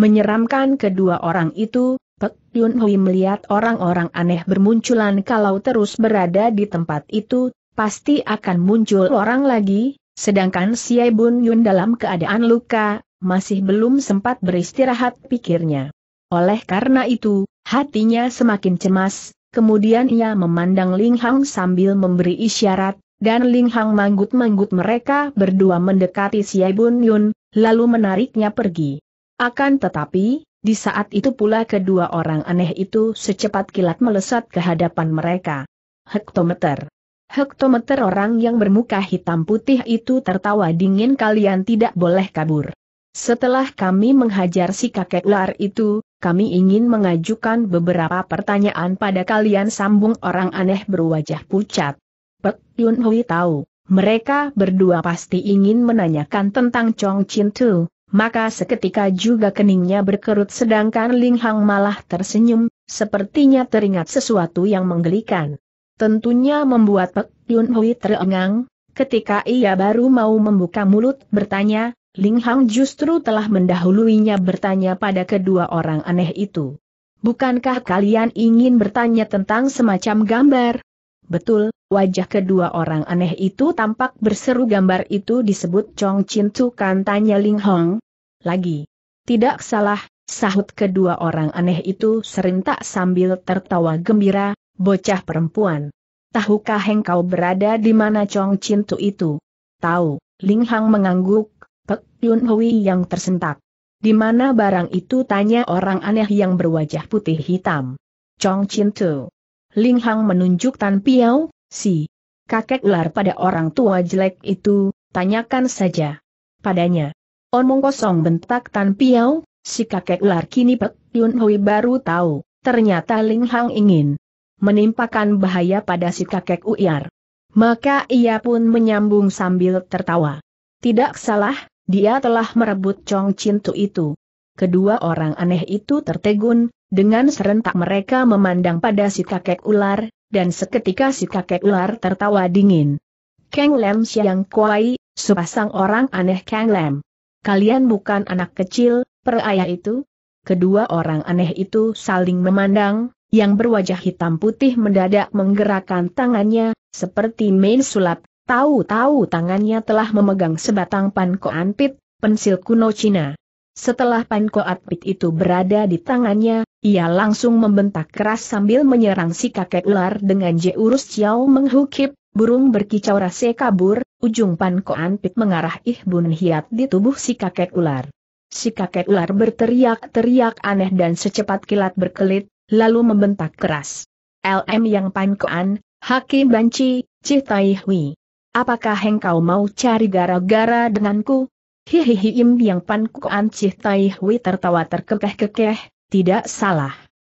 Menyeramkan kedua orang itu, Pek Yun Hui melihat orang-orang aneh bermunculan kalau terus berada di tempat itu, pasti akan muncul orang lagi, sedangkan Siai Bun Yun dalam keadaan luka, masih belum sempat beristirahat pikirnya. Oleh karena itu, hatinya semakin cemas, Kemudian ia memandang Ling Hang sambil memberi isyarat, dan Ling Hang manggut-manggut mereka berdua mendekati Siai Bun Yun, lalu menariknya pergi. Akan tetapi, di saat itu pula kedua orang aneh itu secepat kilat melesat ke hadapan mereka. Hektometer. Hektometer orang yang bermuka hitam putih itu tertawa dingin kalian tidak boleh kabur. Setelah kami menghajar si kakek ular itu, kami ingin mengajukan beberapa pertanyaan pada kalian sambung orang aneh berwajah pucat. Pek Yun Hui tahu, mereka berdua pasti ingin menanyakan tentang Chong Chin Tu, maka seketika juga keningnya berkerut sedangkan Ling Hang malah tersenyum, sepertinya teringat sesuatu yang menggelikan. Tentunya membuat Pek Yun Hui terengang, ketika ia baru mau membuka mulut bertanya, Ling Hang justru telah mendahuluinya bertanya pada kedua orang aneh itu. Bukankah kalian ingin bertanya tentang semacam gambar? Betul, wajah kedua orang aneh itu tampak berseru gambar itu disebut Chong Chin Tu kan tanya Ling Hong. Lagi. Tidak salah, sahut kedua orang aneh itu serentak sambil tertawa gembira, bocah perempuan. Tahukah engkau berada di mana Chong Chin Tu itu? Tahu, Ling Hang mengangguk, Pek Yun Hui yang tersentak. Di mana barang itu tanya orang aneh yang berwajah putih hitam. Chong Chin Tu. Ling Hang menunjuk Tan Piao, si kakek ular pada orang tua jelek itu, tanyakan saja padanya. Omong kosong bentak Tan Piao, si kakek ular kini Pek Yun Hui baru tahu, ternyata Ling Hang ingin menimpakan bahaya pada si kakek Uyar. Maka ia pun menyambung sambil tertawa. Tidak salah, dia telah merebut Chong Cintu itu. Kedua orang aneh itu tertegun, dengan serentak mereka memandang pada si kakek ular, dan seketika si kakek ular tertawa dingin. Kang Lam Siang Kuai, sepasang orang aneh Kang Lam. Kalian bukan anak kecil, peraya itu? Kedua orang aneh itu saling memandang, yang berwajah hitam putih mendadak menggerakkan tangannya, seperti main sulap, Tahu-tahu tangannya telah memegang sebatang pit, pensil kuno Cina. Setelah pit itu berada di tangannya, ia langsung membentak keras sambil menyerang si kakek ular dengan jeurus Ciao menghukip, burung berkicau rase kabur, ujung pit mengarah Ih Bun Hiat di tubuh si kakek ular. Si kakek ular berteriak-teriak aneh dan secepat kilat berkelit, lalu membentak keras. LM yang pankoan, hakim Banci, Cih Tai Hui. Apakah engkau mau cari gara-gara denganku? Hihihi Im Yang Pan Kuan Cih Tai Hui tertawa terkekeh-kekeh, tidak salah.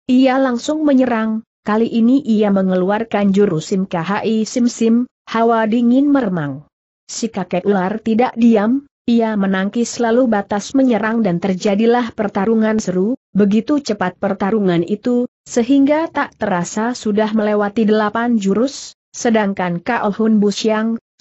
Ia langsung menyerang, kali ini ia mengeluarkan jurus Sim KHI Sim Sim, hawa dingin meremang. Si kakek ular tidak diam, ia menangkis lalu batas menyerang dan terjadilah pertarungan seru, begitu cepat pertarungan itu, sehingga tak terasa sudah melewati delapan jurus, Sedangkan Kao Hun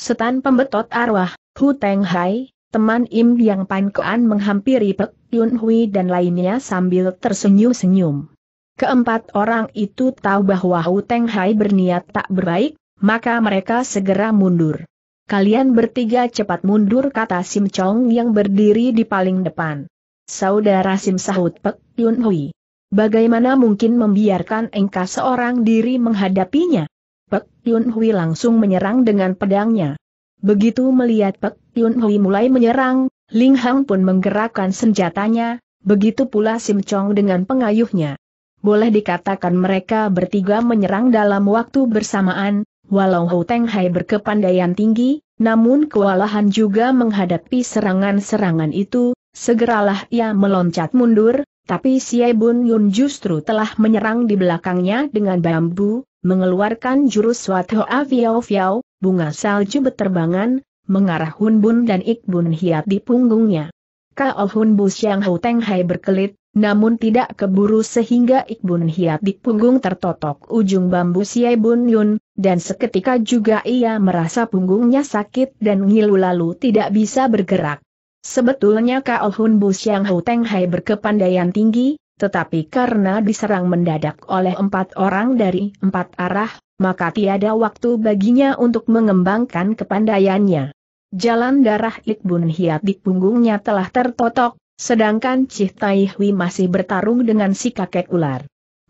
setan pembetot arwah, Hu Teng Hai, teman Im Yang Pan Kuan menghampiri Pek Yun Hui dan lainnya sambil tersenyum-senyum. Keempat orang itu tahu bahwa Hu Teng Hai berniat tak berbaik, maka mereka segera mundur. Kalian bertiga cepat mundur kata Sim Chong yang berdiri di paling depan. Saudara Sim sahut Pek Yun Hui. Bagaimana mungkin membiarkan engkau seorang diri menghadapinya? Pek Yun Hui langsung menyerang dengan pedangnya. Begitu melihat Pek Yun Hui mulai menyerang, Ling Hang pun menggerakkan senjatanya, begitu pula Sim Chong dengan pengayuhnya. Boleh dikatakan mereka bertiga menyerang dalam waktu bersamaan, walau Hou Teng Hai berkepandaian tinggi, namun kewalahan juga menghadapi serangan-serangan itu, segeralah ia meloncat mundur, tapi Siai Bun Yun justru telah menyerang di belakangnya dengan bambu, mengeluarkan jurus Swatho Aviao Viao, bunga salju berterbangan mengarah Bun dan Bun Hiat di punggungnya. Kao Hunbu Siang Hou Teng Hai berkelit, namun tidak keburu sehingga Bun Hiat di punggung tertotok ujung bambu Siai Bun Yun, dan seketika juga ia merasa punggungnya sakit dan ngilu lalu tidak bisa bergerak. Sebetulnya Kao Hunbu Siang Hou Teng Hai berkepandaian tinggi, tetapi karena diserang mendadak oleh empat orang dari empat arah, maka tiada waktu baginya untuk mengembangkan kepandaiannya. Jalan darah Ikbun Hiat di punggungnya telah tertotok, sedangkan Cih Tai Hui masih bertarung dengan si kakek ular.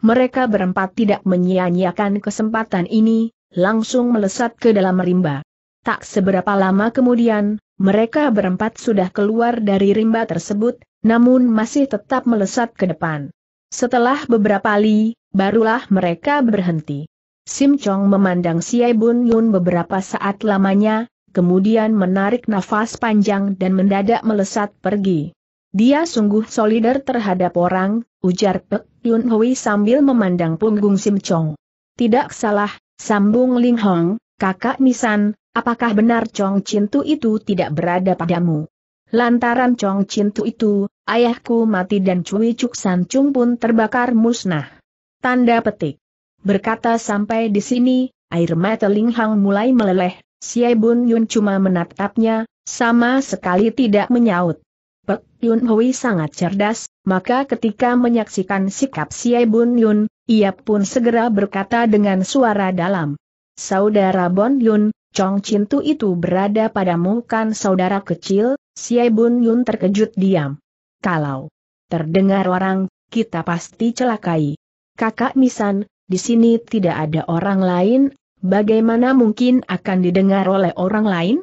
Mereka berempat tidak menyia-nyiakan kesempatan ini, langsung melesat ke dalam rimba. Tak seberapa lama kemudian, mereka berempat sudah keluar dari rimba tersebut, namun masih tetap melesat ke depan. Setelah beberapa li, barulah mereka berhenti. Sim Chong memandang Siai Bun Yun beberapa saat lamanya, kemudian menarik nafas panjang dan mendadak melesat pergi. Dia sungguh solider terhadap orang, ujar Pek Yun Hui sambil memandang punggung Sim Chong. Tidak salah, sambung Ling Hong, Kakak Nisan, apakah benar Chong Cintu itu tidak berada padamu? Lantaran Chong Cintu itu, ayahku mati dan Cui Cuk San Chung pun terbakar musnah. Tanda petik. Berkata sampai di sini, air mata Ling Hang mulai meleleh, Siai Bun Yun cuma menatapnya, sama sekali tidak menyaut. Pek Yun Hui sangat cerdas, maka ketika menyaksikan sikap Siai Bun Yun, ia pun segera berkata dengan suara dalam. Saudara Bon Yun, Chong Tu itu berada pada kan saudara kecil, si Bon Yun terkejut diam. Kalau terdengar orang, kita pasti celakai. Kakak Misan, di sini tidak ada orang lain, bagaimana mungkin akan didengar oleh orang lain?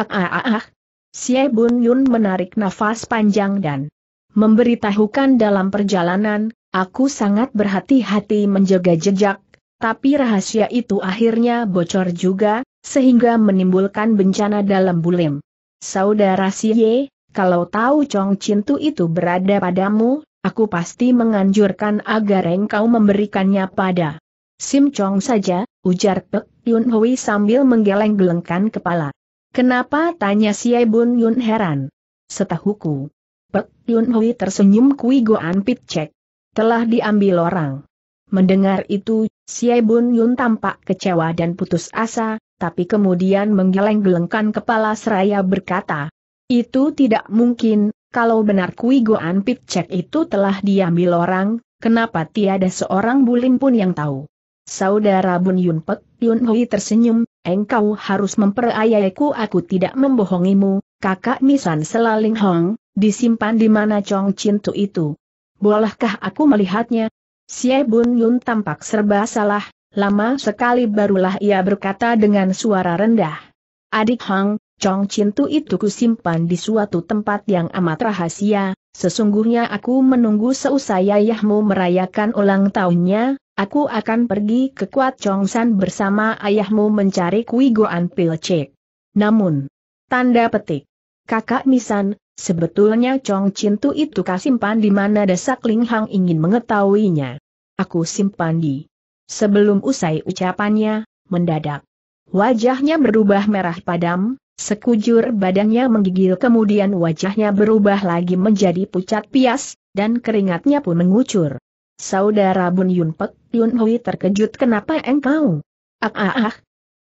Ah ah ah ah. Si Bun Yun menarik nafas panjang dan memberitahukan dalam perjalanan, aku sangat berhati-hati menjaga jejak, tapi rahasia itu akhirnya bocor juga, sehingga menimbulkan bencana dalam bulim. Saudara si Ye, kalau tahu Chong Cintu itu berada padamu, aku pasti menganjurkan agar engkau memberikannya pada Sim Chong saja, ujar Pek Yun Hui sambil menggeleng-gelengkan kepala. Kenapa tanya si Ye Bun Yun heran? Setahuku. Pek Yun Hui tersenyum kui goan pit cek. Telah diambil orang. Mendengar itu, Xie Bun Yun tampak kecewa dan putus asa, tapi kemudian menggeleng-gelengkan kepala seraya berkata, Itu tidak mungkin, kalau benar Kui Goan Pipcek itu telah diambil orang, kenapa tiada seorang bulim pun yang tahu? Saudara Bun Yun Pek Yun Hui tersenyum, engkau harus memperayaku aku tidak membohongimu, kakak Misan Selaling Hong, disimpan di mana Chong Tu itu. Bolehkah aku melihatnya, Xie Bun Yun tampak serba salah, lama sekali barulah ia berkata dengan suara rendah. Adik Hang, Chong Cintu itu kusimpan di suatu tempat yang amat rahasia, sesungguhnya aku menunggu seusai ayahmu merayakan ulang tahunnya, aku akan pergi ke Kuat Chong San bersama ayahmu mencari Kui Goan Pil Cek. Namun, tanda petik, kakak Misan. Sebetulnya Chong Cintu itu kasimpan di mana desa Ling Hang ingin mengetahuinya. Aku simpan di. Sebelum usai ucapannya, mendadak. Wajahnya berubah merah padam, sekujur badannya menggigil kemudian wajahnya berubah lagi menjadi pucat pias, dan keringatnya pun mengucur. Saudara Bun Yun Pek Yun Hui terkejut kenapa engkau? Ah ah ah.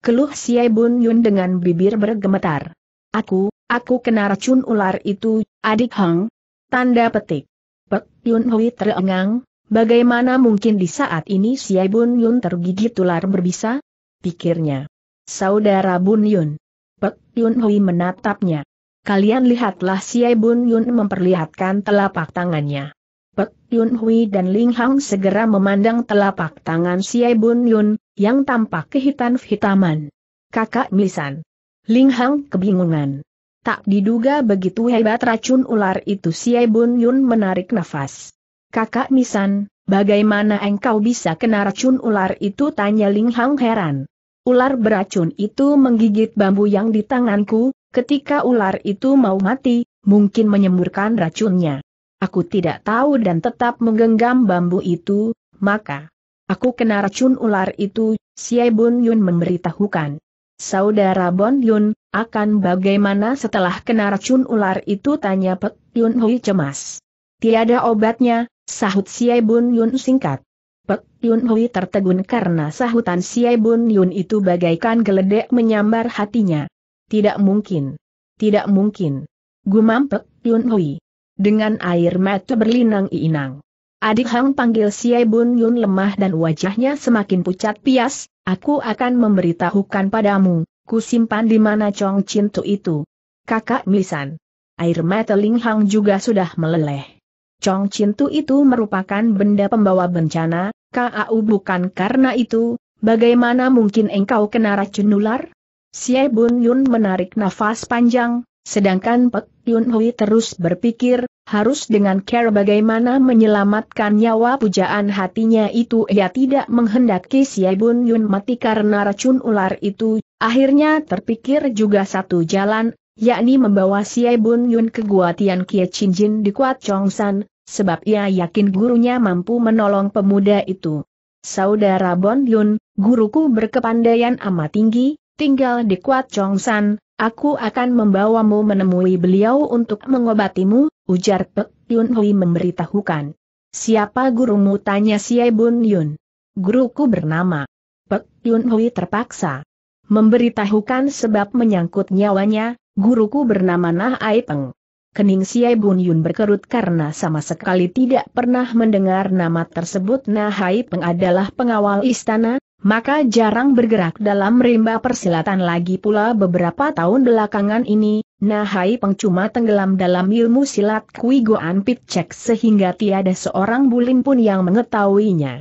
Keluh Siai Bun Yun dengan bibir bergemetar. Aku, aku kena racun ular itu, adik Hang. Tanda petik. Pek Yun Hui terengang, bagaimana mungkin di saat ini si Bun Yun tergigit ular berbisa? Pikirnya. Saudara Bun Yun. Pek Yun Hui menatapnya. Kalian lihatlah si Bun Yun memperlihatkan telapak tangannya. Pek Yun Hui dan Ling Hang segera memandang telapak tangan si Bun Yun, yang tampak kehitan hitaman Kakak Misan. Ling Hang kebingungan. Tak diduga begitu hebat racun ular itu si Bun Yun menarik nafas. Kakak Misan, bagaimana engkau bisa kena racun ular itu tanya Ling Hang heran. Ular beracun itu menggigit bambu yang di tanganku, ketika ular itu mau mati, mungkin menyemburkan racunnya. Aku tidak tahu dan tetap menggenggam bambu itu, maka aku kena racun ular itu, si Bun Yun memberitahukan. Saudara Bon Yun, akan bagaimana setelah kena racun ular itu tanya Pek Yun Hui cemas. Tiada obatnya, sahut Siai Bon Yun singkat. Pek Yun Hui tertegun karena sahutan Siai Bon Yun itu bagaikan geledek menyambar hatinya. Tidak mungkin. Tidak mungkin. Gumam Pek Yun Hui. Dengan air mata berlinang inang. Adik Hang panggil Siye Bun Yun lemah dan wajahnya semakin pucat pias, aku akan memberitahukan padamu, ku simpan di mana Chong Cintu itu. Kakak Misan. Air mata Ling Hang juga sudah meleleh. Chong Cintu itu merupakan benda pembawa bencana, KAU bukan karena itu, bagaimana mungkin engkau kena racun ular? Xie Bun Yun menarik nafas panjang, sedangkan Pek Yun Hui terus berpikir, harus dengan care bagaimana menyelamatkan nyawa pujaan hatinya itu ia tidak menghendaki si Bun Yun mati karena racun ular itu, akhirnya terpikir juga satu jalan, yakni membawa si Bun Yun ke Gua Tian Kie Chin Jin di Kuat Chong San, sebab ia yakin gurunya mampu menolong pemuda itu. Saudara Bon Yun, guruku berkepandaian amat tinggi, tinggal di Kuat Chong San, Aku akan membawamu menemui beliau untuk mengobatimu, ujar Pek Yun Hui memberitahukan. Siapa gurumu tanya Siai Bun Yun. Guruku bernama. Pek Yun Hui terpaksa. Memberitahukan sebab menyangkut nyawanya, guruku bernama Nah Ai Peng. Kening Siai Bun Yun berkerut karena sama sekali tidak pernah mendengar nama tersebut Nah Hai Peng adalah pengawal istana, maka jarang bergerak dalam rimba persilatan lagi pula beberapa tahun belakangan ini, Nahai Pengcuma tenggelam dalam ilmu silat Kui Goan pit Cek sehingga tiada seorang bulim pun yang mengetahuinya.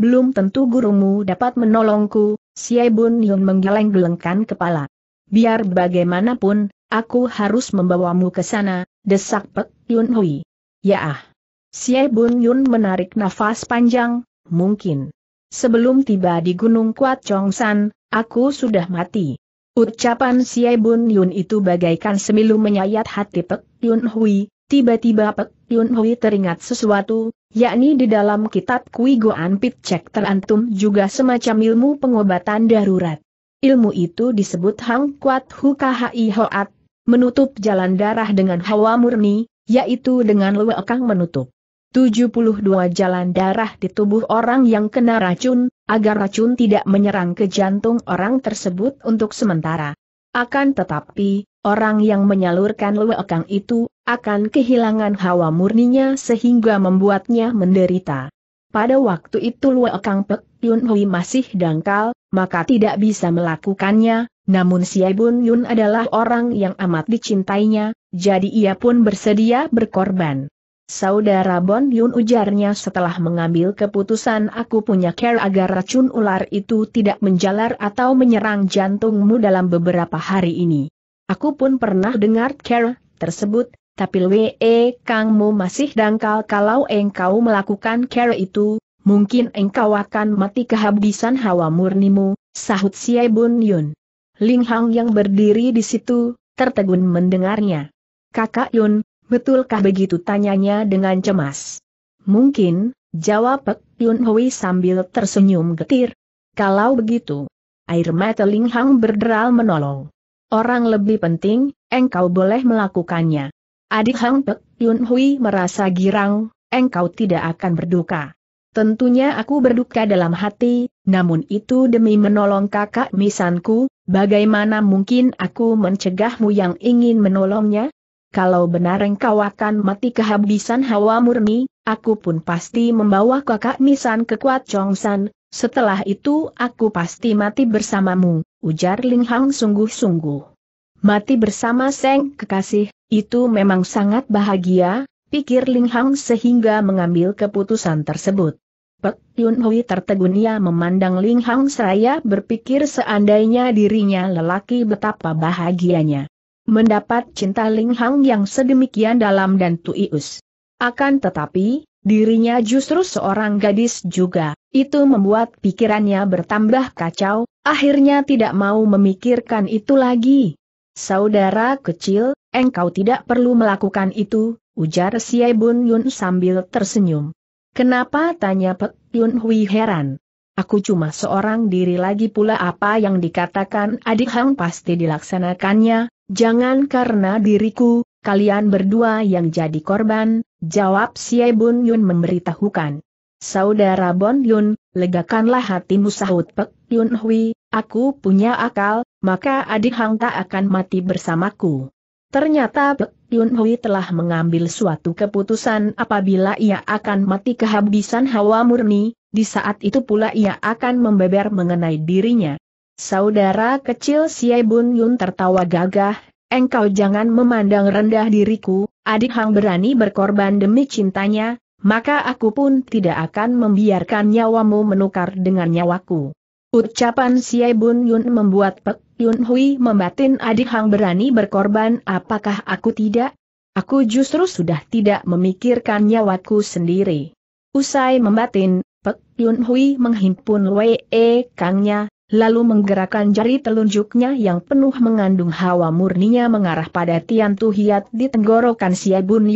Belum tentu gurumu dapat menolongku, Siai Bun Yun menggeleng-gelengkan kepala. Biar bagaimanapun, aku harus membawamu ke sana, desak Pek Yun Hui. Ya ah. Siai Bun Yun menarik nafas panjang, mungkin sebelum tiba di Gunung Kuat Chongsan, aku sudah mati. Ucapan Siai Bun Yun itu bagaikan semilu menyayat hati Pek Yun Hui, tiba-tiba Pek Yun Hui teringat sesuatu, yakni di dalam kitab Kui Goan Pit Cek terantum juga semacam ilmu pengobatan darurat. Ilmu itu disebut Hang Kuat Hu Kahai Hoat, menutup jalan darah dengan hawa murni, yaitu dengan luekang menutup. 72 jalan darah di tubuh orang yang kena racun, agar racun tidak menyerang ke jantung orang tersebut untuk sementara. Akan tetapi, orang yang menyalurkan lewekang itu, akan kehilangan hawa murninya sehingga membuatnya menderita. Pada waktu itu lewekang Pek Yun Hui masih dangkal, maka tidak bisa melakukannya, namun si Bun Yun adalah orang yang amat dicintainya, jadi ia pun bersedia berkorban. Saudara Bon Yun ujarnya setelah mengambil keputusan aku punya care agar racun ular itu tidak menjalar atau menyerang jantungmu dalam beberapa hari ini. Aku pun pernah dengar care tersebut, tapi Lwe Kangmu masih dangkal kalau engkau melakukan care itu, mungkin engkau akan mati kehabisan hawa murnimu, sahut Si Bon Yun. Ling Hang yang berdiri di situ, tertegun mendengarnya. Kakak Yun, Betulkah begitu tanyanya dengan cemas? Mungkin, jawab Pek Yun Hui sambil tersenyum getir. Kalau begitu, air mata Ling Hang berderal menolong. Orang lebih penting, engkau boleh melakukannya. Adik Hang Pek Yun Hui merasa girang, engkau tidak akan berduka. Tentunya aku berduka dalam hati, namun itu demi menolong kakak misanku, bagaimana mungkin aku mencegahmu yang ingin menolongnya? kalau benar engkau akan mati kehabisan hawa murni, aku pun pasti membawa kakak Nisan ke Kuat Chongsan, setelah itu aku pasti mati bersamamu, ujar Ling Hang sungguh-sungguh. Mati bersama Seng kekasih, itu memang sangat bahagia, pikir Ling Hang sehingga mengambil keputusan tersebut. Pek Yun Hui ia memandang Ling Hang seraya berpikir seandainya dirinya lelaki betapa bahagianya mendapat cinta Ling Hang yang sedemikian dalam dan tuius. Akan tetapi, dirinya justru seorang gadis juga, itu membuat pikirannya bertambah kacau, akhirnya tidak mau memikirkan itu lagi. Saudara kecil, engkau tidak perlu melakukan itu, ujar Xie Bun Yun sambil tersenyum. Kenapa tanya Pek Yun Hui heran. Aku cuma seorang diri lagi pula apa yang dikatakan adik Hang pasti dilaksanakannya, Jangan karena diriku, kalian berdua yang jadi korban, jawab Si Bun Yun memberitahukan. Saudara Bon Yun, legakanlah hatimu sahut Pek Yun Hui, aku punya akal, maka adik Hang tak akan mati bersamaku. Ternyata Pek Yun Hui telah mengambil suatu keputusan apabila ia akan mati kehabisan hawa murni, di saat itu pula ia akan membeber mengenai dirinya. Saudara kecil Siai Bun Yun tertawa gagah, engkau jangan memandang rendah diriku, adik Hang berani berkorban demi cintanya, maka aku pun tidak akan membiarkan nyawamu menukar dengan nyawaku. Ucapan Siai Bun Yun membuat Pek Yun Hui membatin adik Hang berani berkorban apakah aku tidak? Aku justru sudah tidak memikirkan nyawaku sendiri. Usai membatin, Pek Yun Hui menghimpun Wei Kangnya, lalu menggerakkan jari telunjuknya yang penuh mengandung hawa murninya mengarah pada Tian Tu Hiat di tenggorokan Xie Bun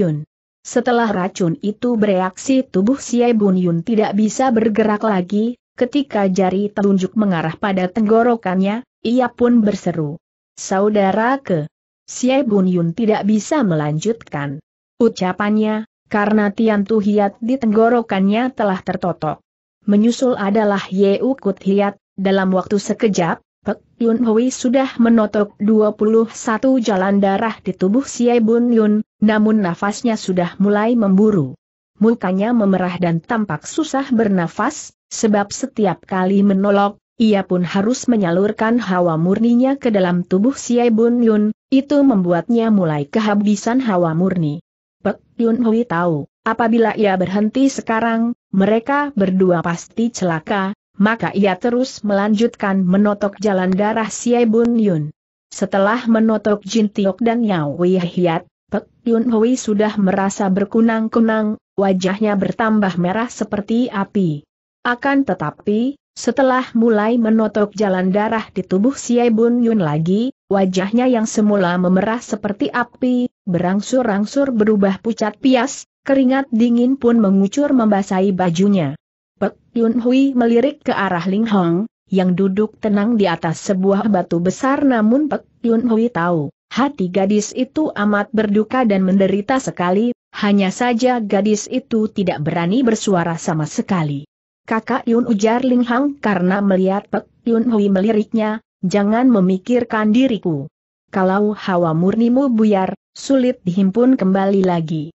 Setelah racun itu bereaksi tubuh Xie Bun tidak bisa bergerak lagi, ketika jari telunjuk mengarah pada tenggorokannya, ia pun berseru. Saudara ke. Xie Bun tidak bisa melanjutkan ucapannya, karena Tian Tu Hiat di tenggorokannya telah tertotok. Menyusul adalah Ye Ukut Hiat, dalam waktu sekejap, Pek Yun Hui sudah menotok 21 jalan darah di tubuh si Bun Yun, namun nafasnya sudah mulai memburu. Mukanya memerah dan tampak susah bernafas, sebab setiap kali menolok, ia pun harus menyalurkan hawa murninya ke dalam tubuh si Bun Yun, itu membuatnya mulai kehabisan hawa murni. Pek Yun Hui tahu, apabila ia berhenti sekarang, mereka berdua pasti celaka, maka ia terus melanjutkan menotok jalan darah Siai Bun Yun. Setelah menotok Jin Tiok dan Yao Wei Hiat, Pek Yun Hui sudah merasa berkunang-kunang, wajahnya bertambah merah seperti api. Akan tetapi, setelah mulai menotok jalan darah di tubuh Siai Bun Yun lagi, wajahnya yang semula memerah seperti api, berangsur-angsur berubah pucat pias, keringat dingin pun mengucur membasahi bajunya. Pek Yun Hui melirik ke arah Ling Hong, yang duduk tenang di atas sebuah batu besar namun Pek Yun Hui tahu, hati gadis itu amat berduka dan menderita sekali, hanya saja gadis itu tidak berani bersuara sama sekali. Kakak Yun ujar Ling Hong karena melihat Pek Yun Hui meliriknya, jangan memikirkan diriku. Kalau hawa murnimu buyar, sulit dihimpun kembali lagi.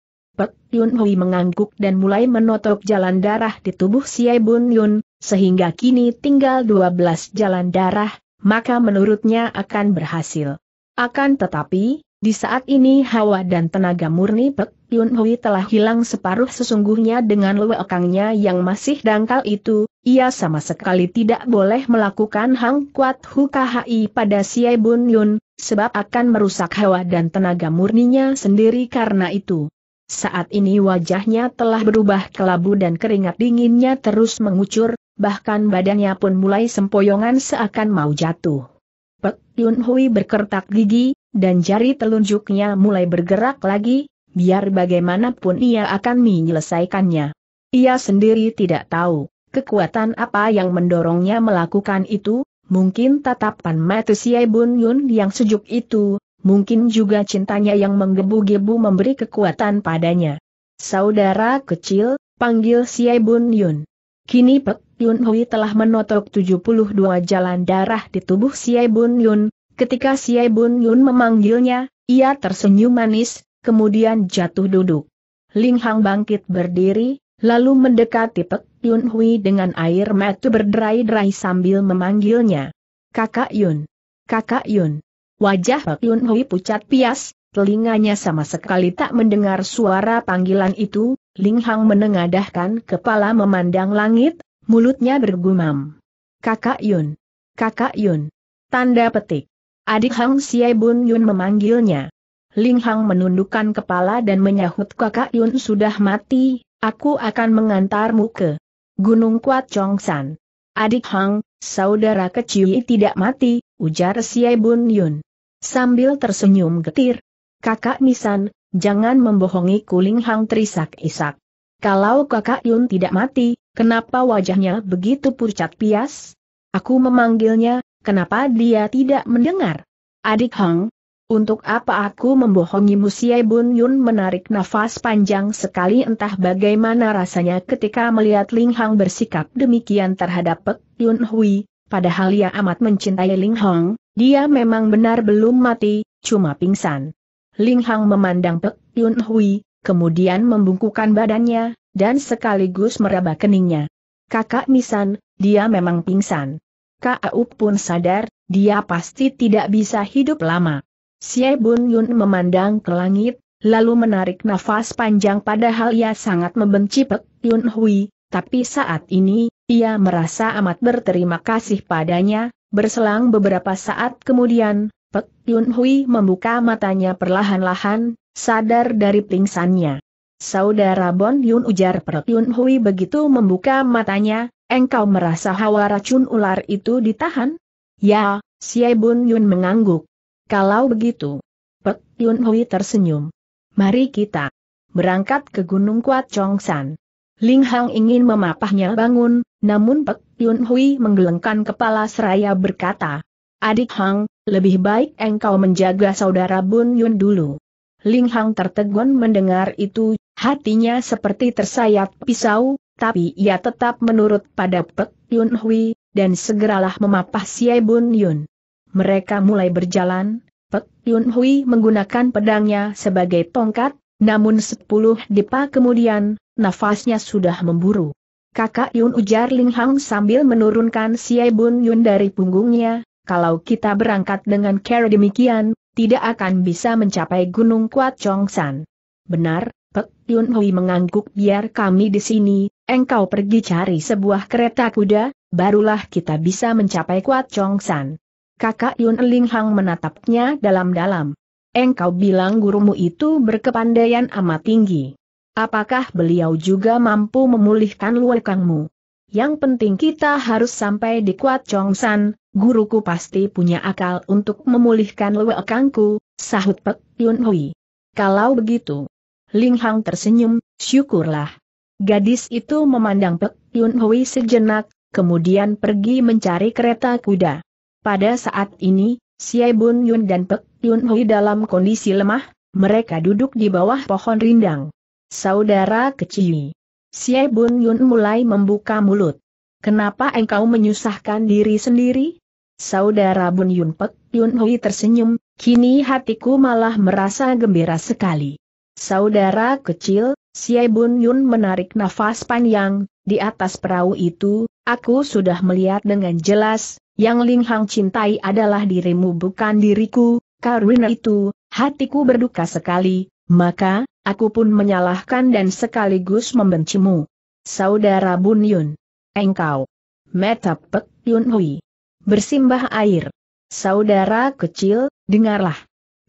Yun Hui mengangguk dan mulai menotok jalan darah di tubuh Siai Bun Yun, sehingga kini tinggal 12 jalan darah, maka menurutnya akan berhasil. Akan tetapi, di saat ini hawa dan tenaga murni Pek Yun Hui telah hilang separuh sesungguhnya dengan lewekangnya yang masih dangkal itu, ia sama sekali tidak boleh melakukan Hang Kuat Hukahi pada Siai Bun Yun, sebab akan merusak hawa dan tenaga murninya sendiri karena itu. Saat ini wajahnya telah berubah kelabu dan keringat dinginnya terus mengucur, bahkan badannya pun mulai sempoyongan seakan mau jatuh. Pek Yun Hui berkertak gigi, dan jari telunjuknya mulai bergerak lagi, biar bagaimanapun ia akan menyelesaikannya. Ia sendiri tidak tahu, kekuatan apa yang mendorongnya melakukan itu, mungkin tatapan mata Siai Bun Yun yang sejuk itu, mungkin juga cintanya yang menggebu-gebu memberi kekuatan padanya. Saudara kecil, panggil Siai Bun Yun. Kini Pek Yun Hui telah menotok 72 jalan darah di tubuh Siai Bun Yun, ketika Siai Bun Yun memanggilnya, ia tersenyum manis, kemudian jatuh duduk. Ling Hang bangkit berdiri, lalu mendekati Pek Yun Hui dengan air mata berderai-derai sambil memanggilnya. Kakak Yun. Kakak Yun. Wajah Pak Yun Hui pucat pias, telinganya sama sekali tak mendengar suara panggilan itu, Ling Hang menengadahkan kepala memandang langit, mulutnya bergumam. Kakak Yun. Kakak Yun. Tanda petik. Adik Hang Siai Bun Yun memanggilnya. Ling Hang menundukkan kepala dan menyahut kakak Yun sudah mati, aku akan mengantarmu ke Gunung Kuat Chong San. Adik Hang, saudara kecil tidak mati, ujar Siai Bun Yun. Sambil tersenyum getir, kakak Misan, jangan membohongi Kuling Hang terisak-isak. Kalau kakak Yun tidak mati, kenapa wajahnya begitu pucat pias? Aku memanggilnya, kenapa dia tidak mendengar? Adik Hang, untuk apa aku membohongi Siai Bun Yun menarik nafas panjang sekali entah bagaimana rasanya ketika melihat Ling Hang bersikap demikian terhadap Pek Yun Hui, padahal ia amat mencintai Ling Hong, dia memang benar belum mati, cuma pingsan. Ling Hong memandang Pek Yun Hui, kemudian membungkukan badannya, dan sekaligus meraba keningnya. Kakak Nisan, dia memang pingsan. Kak Aup pun sadar, dia pasti tidak bisa hidup lama. Xie Bun Yun memandang ke langit, lalu menarik nafas panjang padahal ia sangat membenci Pek Yun Hui, tapi saat ini, ia merasa amat berterima kasih padanya, berselang beberapa saat kemudian, Pek Yun Hui membuka matanya perlahan-lahan, sadar dari pingsannya. Saudara Bon Yun ujar Pek Yun Hui begitu membuka matanya, engkau merasa hawa racun ular itu ditahan? Ya, Si Bon Yun mengangguk. Kalau begitu, Pek Yun Hui tersenyum. Mari kita berangkat ke Gunung Kuat Chongsan. Ling Hang ingin memapahnya bangun, namun Pek Yun Hui menggelengkan kepala seraya berkata, Adik Hang, lebih baik engkau menjaga saudara Bun Yun dulu. Ling Hang tertegun mendengar itu, hatinya seperti tersayat pisau, tapi ia tetap menurut pada Pek Yun Hui, dan segeralah memapah si Bun Yun. Mereka mulai berjalan, Pek Yun Hui menggunakan pedangnya sebagai tongkat, namun sepuluh depa kemudian, nafasnya sudah memburu. Kakak Yun ujar Ling Hang sambil menurunkan si Bun Yun dari punggungnya, kalau kita berangkat dengan cara demikian, tidak akan bisa mencapai Gunung Kuat Chong San. Benar, Pek Yun Hui mengangguk biar kami di sini, engkau pergi cari sebuah kereta kuda, barulah kita bisa mencapai Kuat Chong San. Kakak Yun Ling Hang menatapnya dalam-dalam. Engkau bilang gurumu itu berkepandaian amat tinggi. Apakah beliau juga mampu memulihkan luekangmu? Yang penting kita harus sampai di Kuat Chongsan, guruku pasti punya akal untuk memulihkan luekangku, sahut Pek Yun Hui. Kalau begitu, Ling Hang tersenyum, syukurlah. Gadis itu memandang Pek Yun Hui sejenak, kemudian pergi mencari kereta kuda. Pada saat ini, Xie Bun Yun dan Pek Yun Hui dalam kondisi lemah, mereka duduk di bawah pohon rindang. Saudara kecil. Xie Bun Yun mulai membuka mulut. Kenapa engkau menyusahkan diri sendiri? Saudara Bun Yun Pek Yun Hui tersenyum, kini hatiku malah merasa gembira sekali. Saudara kecil, Xie Bun Yun menarik nafas panjang, di atas perahu itu, aku sudah melihat dengan jelas, yang Ling Hang cintai adalah dirimu bukan diriku, Karuna itu, hatiku berduka sekali, maka, aku pun menyalahkan dan sekaligus membencimu. Saudara Bun Yun. Engkau. Meta Pek Yun Hui. Bersimbah air. Saudara kecil, dengarlah.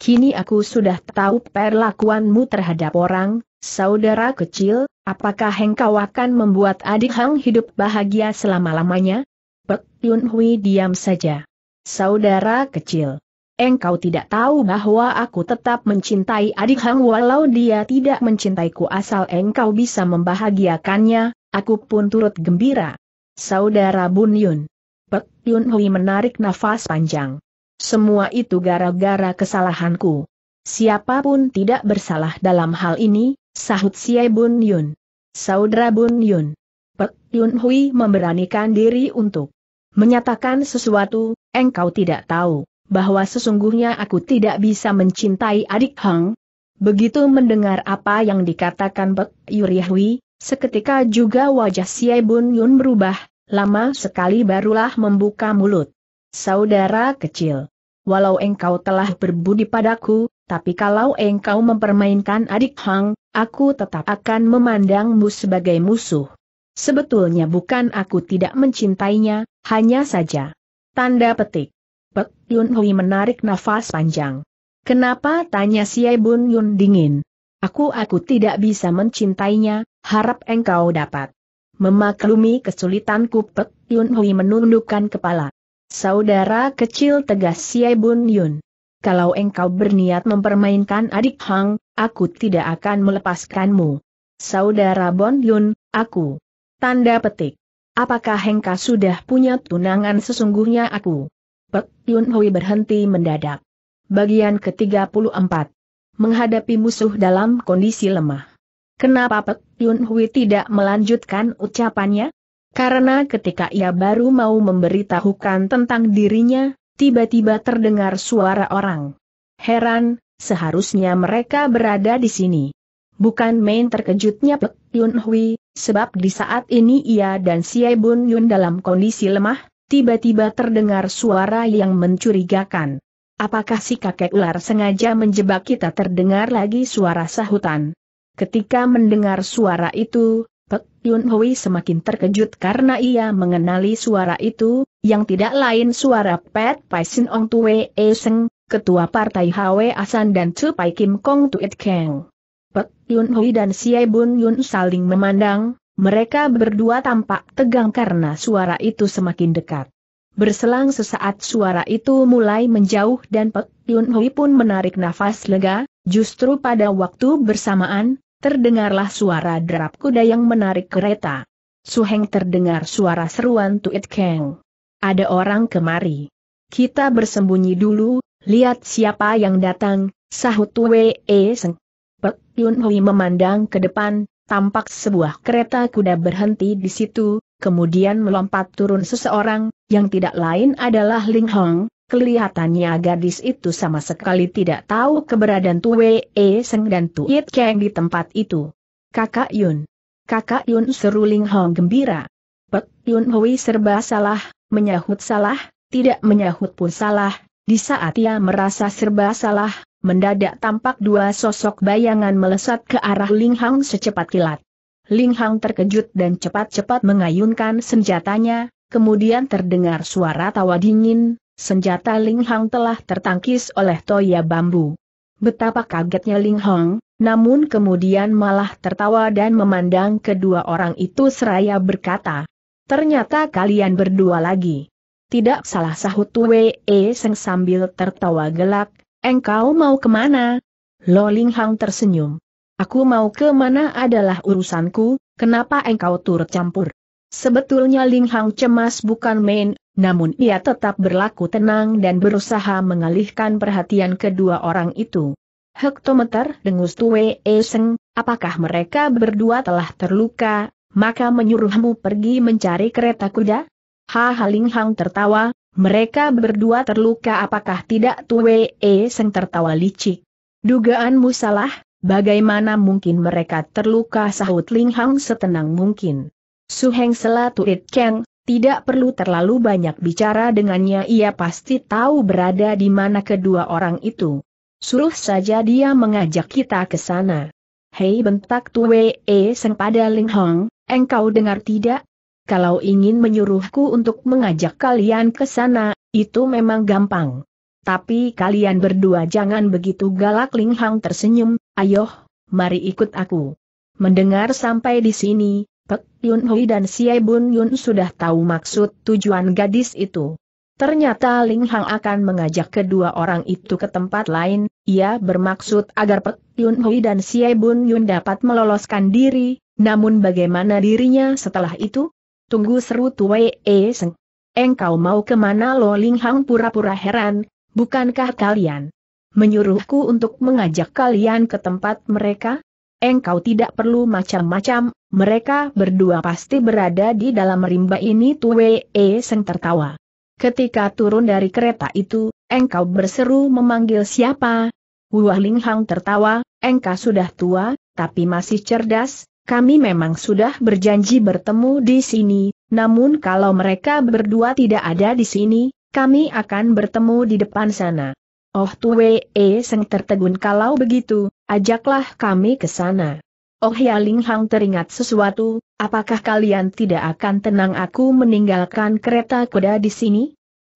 Kini aku sudah tahu perlakuanmu terhadap orang, saudara kecil, apakah engkau akan membuat adik Hang hidup bahagia selama-lamanya? Pek Yun Hui diam saja. Saudara kecil, Engkau tidak tahu bahwa aku tetap mencintai adik Hang walau dia tidak mencintaiku asal engkau bisa membahagiakannya, aku pun turut gembira. Saudara Bun Yun. Pek Yun Hui menarik nafas panjang. Semua itu gara-gara kesalahanku. Siapapun tidak bersalah dalam hal ini, sahut Siai Bun Yun. Saudara Bun Yun. Pek Yun Hui memberanikan diri untuk menyatakan sesuatu, engkau tidak tahu bahwa sesungguhnya aku tidak bisa mencintai adik Hang. Begitu mendengar apa yang dikatakan Pek Yurihui, seketika juga wajah Xie Bun Yun berubah, lama sekali barulah membuka mulut. Saudara kecil, walau engkau telah berbudi padaku, tapi kalau engkau mempermainkan adik Hang, aku tetap akan memandangmu sebagai musuh. Sebetulnya bukan aku tidak mencintainya, hanya saja. Tanda petik. Pek Yun Hui menarik nafas panjang. Kenapa tanya si Bun Yun dingin? Aku-aku tidak bisa mencintainya, harap engkau dapat. Memaklumi kesulitanku Pek Yun Hui menundukkan kepala. Saudara kecil tegas si Bun Yun. Kalau engkau berniat mempermainkan adik Hang, aku tidak akan melepaskanmu. Saudara Bon Yun, aku. Tanda petik. Apakah Hengka sudah punya tunangan sesungguhnya aku? Pek Yun Hui berhenti mendadak. Bagian ke-34. Menghadapi musuh dalam kondisi lemah. Kenapa Pek Yun Hui tidak melanjutkan ucapannya? Karena ketika ia baru mau memberitahukan tentang dirinya, tiba-tiba terdengar suara orang. Heran, seharusnya mereka berada di sini. Bukan main terkejutnya Pek Yun Hui, sebab di saat ini ia dan Siai Bun Yun dalam kondisi lemah, tiba-tiba terdengar suara yang mencurigakan. Apakah si kakek ular sengaja menjebak kita terdengar lagi suara sahutan? Ketika mendengar suara itu, Pek Yun Hui semakin terkejut karena ia mengenali suara itu, yang tidak lain suara Pet Pai Sin Ong Tue E Seng, Ketua Partai Hwe Asan dan Tu Pai Kim Kong Tuit Keng. Pek Yun Hui dan Siai Bun Yun saling memandang, mereka berdua tampak tegang karena suara itu semakin dekat. Berselang sesaat suara itu mulai menjauh dan Pek Yun Hui pun menarik nafas lega, justru pada waktu bersamaan, terdengarlah suara derap kuda yang menarik kereta. Suheng terdengar suara seruan Tuit Keng. Ada orang kemari. Kita bersembunyi dulu, lihat siapa yang datang, sahut Wei Seng. Pek Yun Hui memandang ke depan, tampak sebuah kereta kuda berhenti di situ, kemudian melompat turun seseorang, yang tidak lain adalah Ling Hong, Kelihatannya gadis itu sama sekali tidak tahu keberadaan Tue E Seng dan Yit Kang di tempat itu. Kakak Yun. Kakak Yun seru Ling Hong gembira. Pek Yun Hui serba salah, menyahut salah, tidak menyahut pun salah. Di saat ia merasa serba salah, mendadak tampak dua sosok bayangan melesat ke arah Ling Hang secepat kilat. Ling Hang terkejut dan cepat-cepat mengayunkan senjatanya, kemudian terdengar suara tawa dingin, senjata Ling Hang telah tertangkis oleh toya bambu. Betapa kagetnya Ling Hang, namun kemudian malah tertawa dan memandang kedua orang itu seraya berkata, Ternyata kalian berdua lagi. Tidak salah sahut Wei Seng sambil tertawa gelak, Engkau mau kemana? Ling Hang tersenyum. Aku mau kemana adalah urusanku, kenapa engkau turut campur? Sebetulnya Ling Hang cemas bukan main, namun ia tetap berlaku tenang dan berusaha mengalihkan perhatian kedua orang itu. Hektometer dengus Tue Eseng, apakah mereka berdua telah terluka, maka menyuruhmu pergi mencari kereta kuda? Ha Linghang Hang tertawa, mereka berdua terluka apakah tidak Tue E Seng tertawa licik. Dugaanmu salah, bagaimana mungkin mereka terluka sahut Ling Hang setenang mungkin. Su Heng Selatu It Kang, tidak perlu terlalu banyak bicara dengannya ia pasti tahu berada di mana kedua orang itu. Suruh saja dia mengajak kita ke sana. Hei bentak Tue E Seng pada Ling Hong, engkau dengar tidak? kalau ingin menyuruhku untuk mengajak kalian ke sana, itu memang gampang. Tapi kalian berdua jangan begitu galak Ling Hang tersenyum, ayo, mari ikut aku. Mendengar sampai di sini, Pek Yun Hui dan Xie Bun Yun sudah tahu maksud tujuan gadis itu. Ternyata Ling Hang akan mengajak kedua orang itu ke tempat lain, ia bermaksud agar Pek Yun Hui dan Xie Bun Yun dapat meloloskan diri, namun bagaimana dirinya setelah itu? Tunggu seru Tue E eh, Seng. Engkau mau kemana Lo Ling pura-pura heran, bukankah kalian menyuruhku untuk mengajak kalian ke tempat mereka? Engkau tidak perlu macam-macam, mereka berdua pasti berada di dalam rimba ini Tue E eh, Seng tertawa. Ketika turun dari kereta itu, engkau berseru memanggil siapa? Wah Ling tertawa, engkau sudah tua, tapi masih cerdas, kami memang sudah berjanji bertemu di sini, namun kalau mereka berdua tidak ada di sini, kami akan bertemu di depan sana. Oh Tue E Seng tertegun kalau begitu, ajaklah kami ke sana. Oh ya Ling Hang teringat sesuatu, apakah kalian tidak akan tenang aku meninggalkan kereta kuda di sini?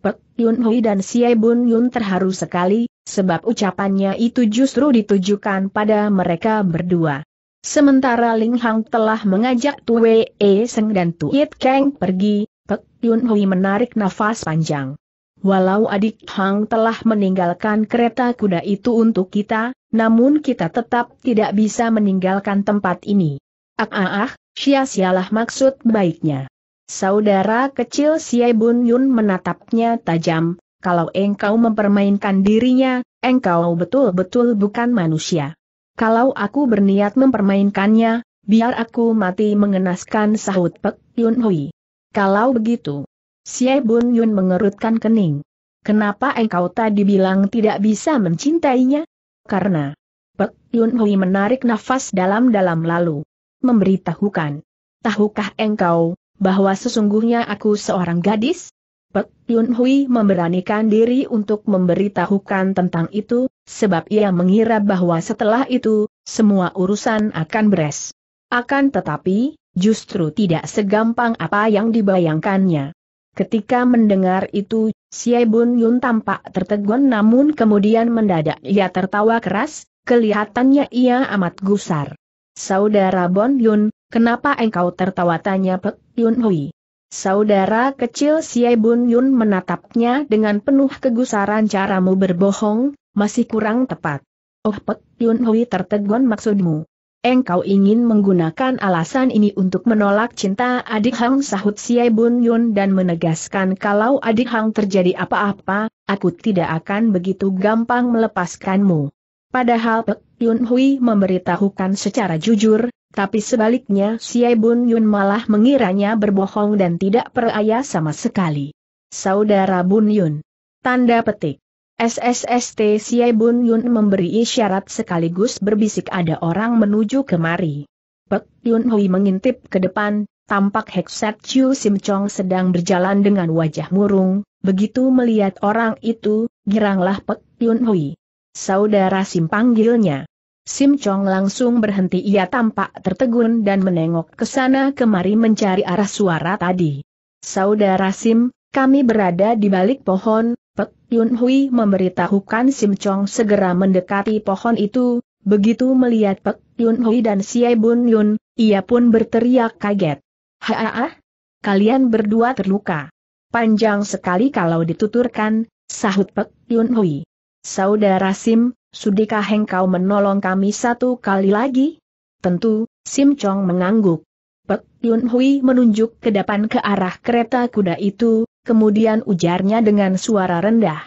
Pek Yun Hui dan Xie Bun Yun terharu sekali, sebab ucapannya itu justru ditujukan pada mereka berdua. Sementara Ling Hang telah mengajak Tua E Seng dan Yit Kang pergi, Pek Yun Hui menarik nafas panjang. Walau adik Hang telah meninggalkan kereta kuda itu untuk kita, namun kita tetap tidak bisa meninggalkan tempat ini. Ah ah ah, sia-sialah maksud baiknya. Saudara kecil Siai Bun Yun menatapnya tajam, kalau engkau mempermainkan dirinya, engkau betul-betul bukan manusia. Kalau aku berniat mempermainkannya, biar aku mati mengenaskan sahut Pek Yun Hui. Kalau begitu, Xie Bun Yun mengerutkan kening. Kenapa engkau tadi bilang tidak bisa mencintainya? Karena Pek Yun Hui menarik nafas dalam-dalam lalu memberitahukan. Tahukah engkau bahwa sesungguhnya aku seorang gadis? Pek Yun Hui memberanikan diri untuk memberitahukan tentang itu, sebab ia mengira bahwa setelah itu, semua urusan akan beres. Akan tetapi, justru tidak segampang apa yang dibayangkannya. Ketika mendengar itu, Xie Bun Yun tampak tertegun namun kemudian mendadak ia tertawa keras, kelihatannya ia amat gusar. Saudara Bon Yun, kenapa engkau tertawa tanya Pek Yun Hui? Saudara kecil Xie Bun Yun menatapnya dengan penuh kegusaran caramu berbohong, masih kurang tepat. Oh Pek Yun Hui tertegun maksudmu. Engkau ingin menggunakan alasan ini untuk menolak cinta adik Hang sahut Siai Bun Yun dan menegaskan kalau adik Hang terjadi apa-apa, aku tidak akan begitu gampang melepaskanmu. Padahal Pek Yun Hui memberitahukan secara jujur, tapi sebaliknya Siai Bun Yun malah mengiranya berbohong dan tidak peraya sama sekali. Saudara Bun Yun. Tanda petik. SSST Siai Yun memberi isyarat sekaligus berbisik ada orang menuju kemari. Pek Yun Hui mengintip ke depan, tampak Heksat Chiu Sim Chong sedang berjalan dengan wajah murung, begitu melihat orang itu, giranglah Pek Yun Hui. Saudara Sim panggilnya. Sim Chong langsung berhenti ia tampak tertegun dan menengok ke sana kemari mencari arah suara tadi. Saudara Sim, kami berada di balik pohon, Pek Yun Hui memberitahukan Sim Chong segera mendekati pohon itu, begitu melihat Pek Yun Hui dan Xie Bun Yun, ia pun berteriak kaget. Haa, kalian berdua terluka. Panjang sekali kalau dituturkan, sahut Pek Yun Hui. Saudara Sim, sudikah engkau menolong kami satu kali lagi? Tentu, Sim Chong mengangguk. Pek Yun Hui menunjuk ke depan ke arah kereta kuda itu, kemudian ujarnya dengan suara rendah.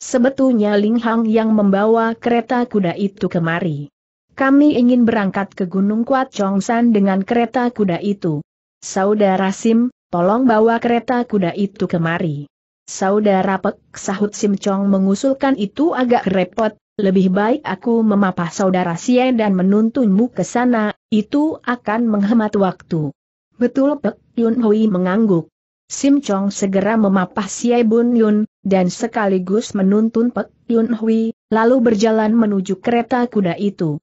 Sebetulnya Ling Hang yang membawa kereta kuda itu kemari. Kami ingin berangkat ke Gunung Kuat Chongsan dengan kereta kuda itu. Saudara Sim, tolong bawa kereta kuda itu kemari. Saudara Pek sahut Sim Chong mengusulkan itu agak repot, lebih baik aku memapah saudara Sian dan menuntunmu ke sana, itu akan menghemat waktu. Betul Pek Yun Hui mengangguk. Sim Chong segera memapah Siai Bun Yun, dan sekaligus menuntun Pek Yun Hui, lalu berjalan menuju kereta kuda itu.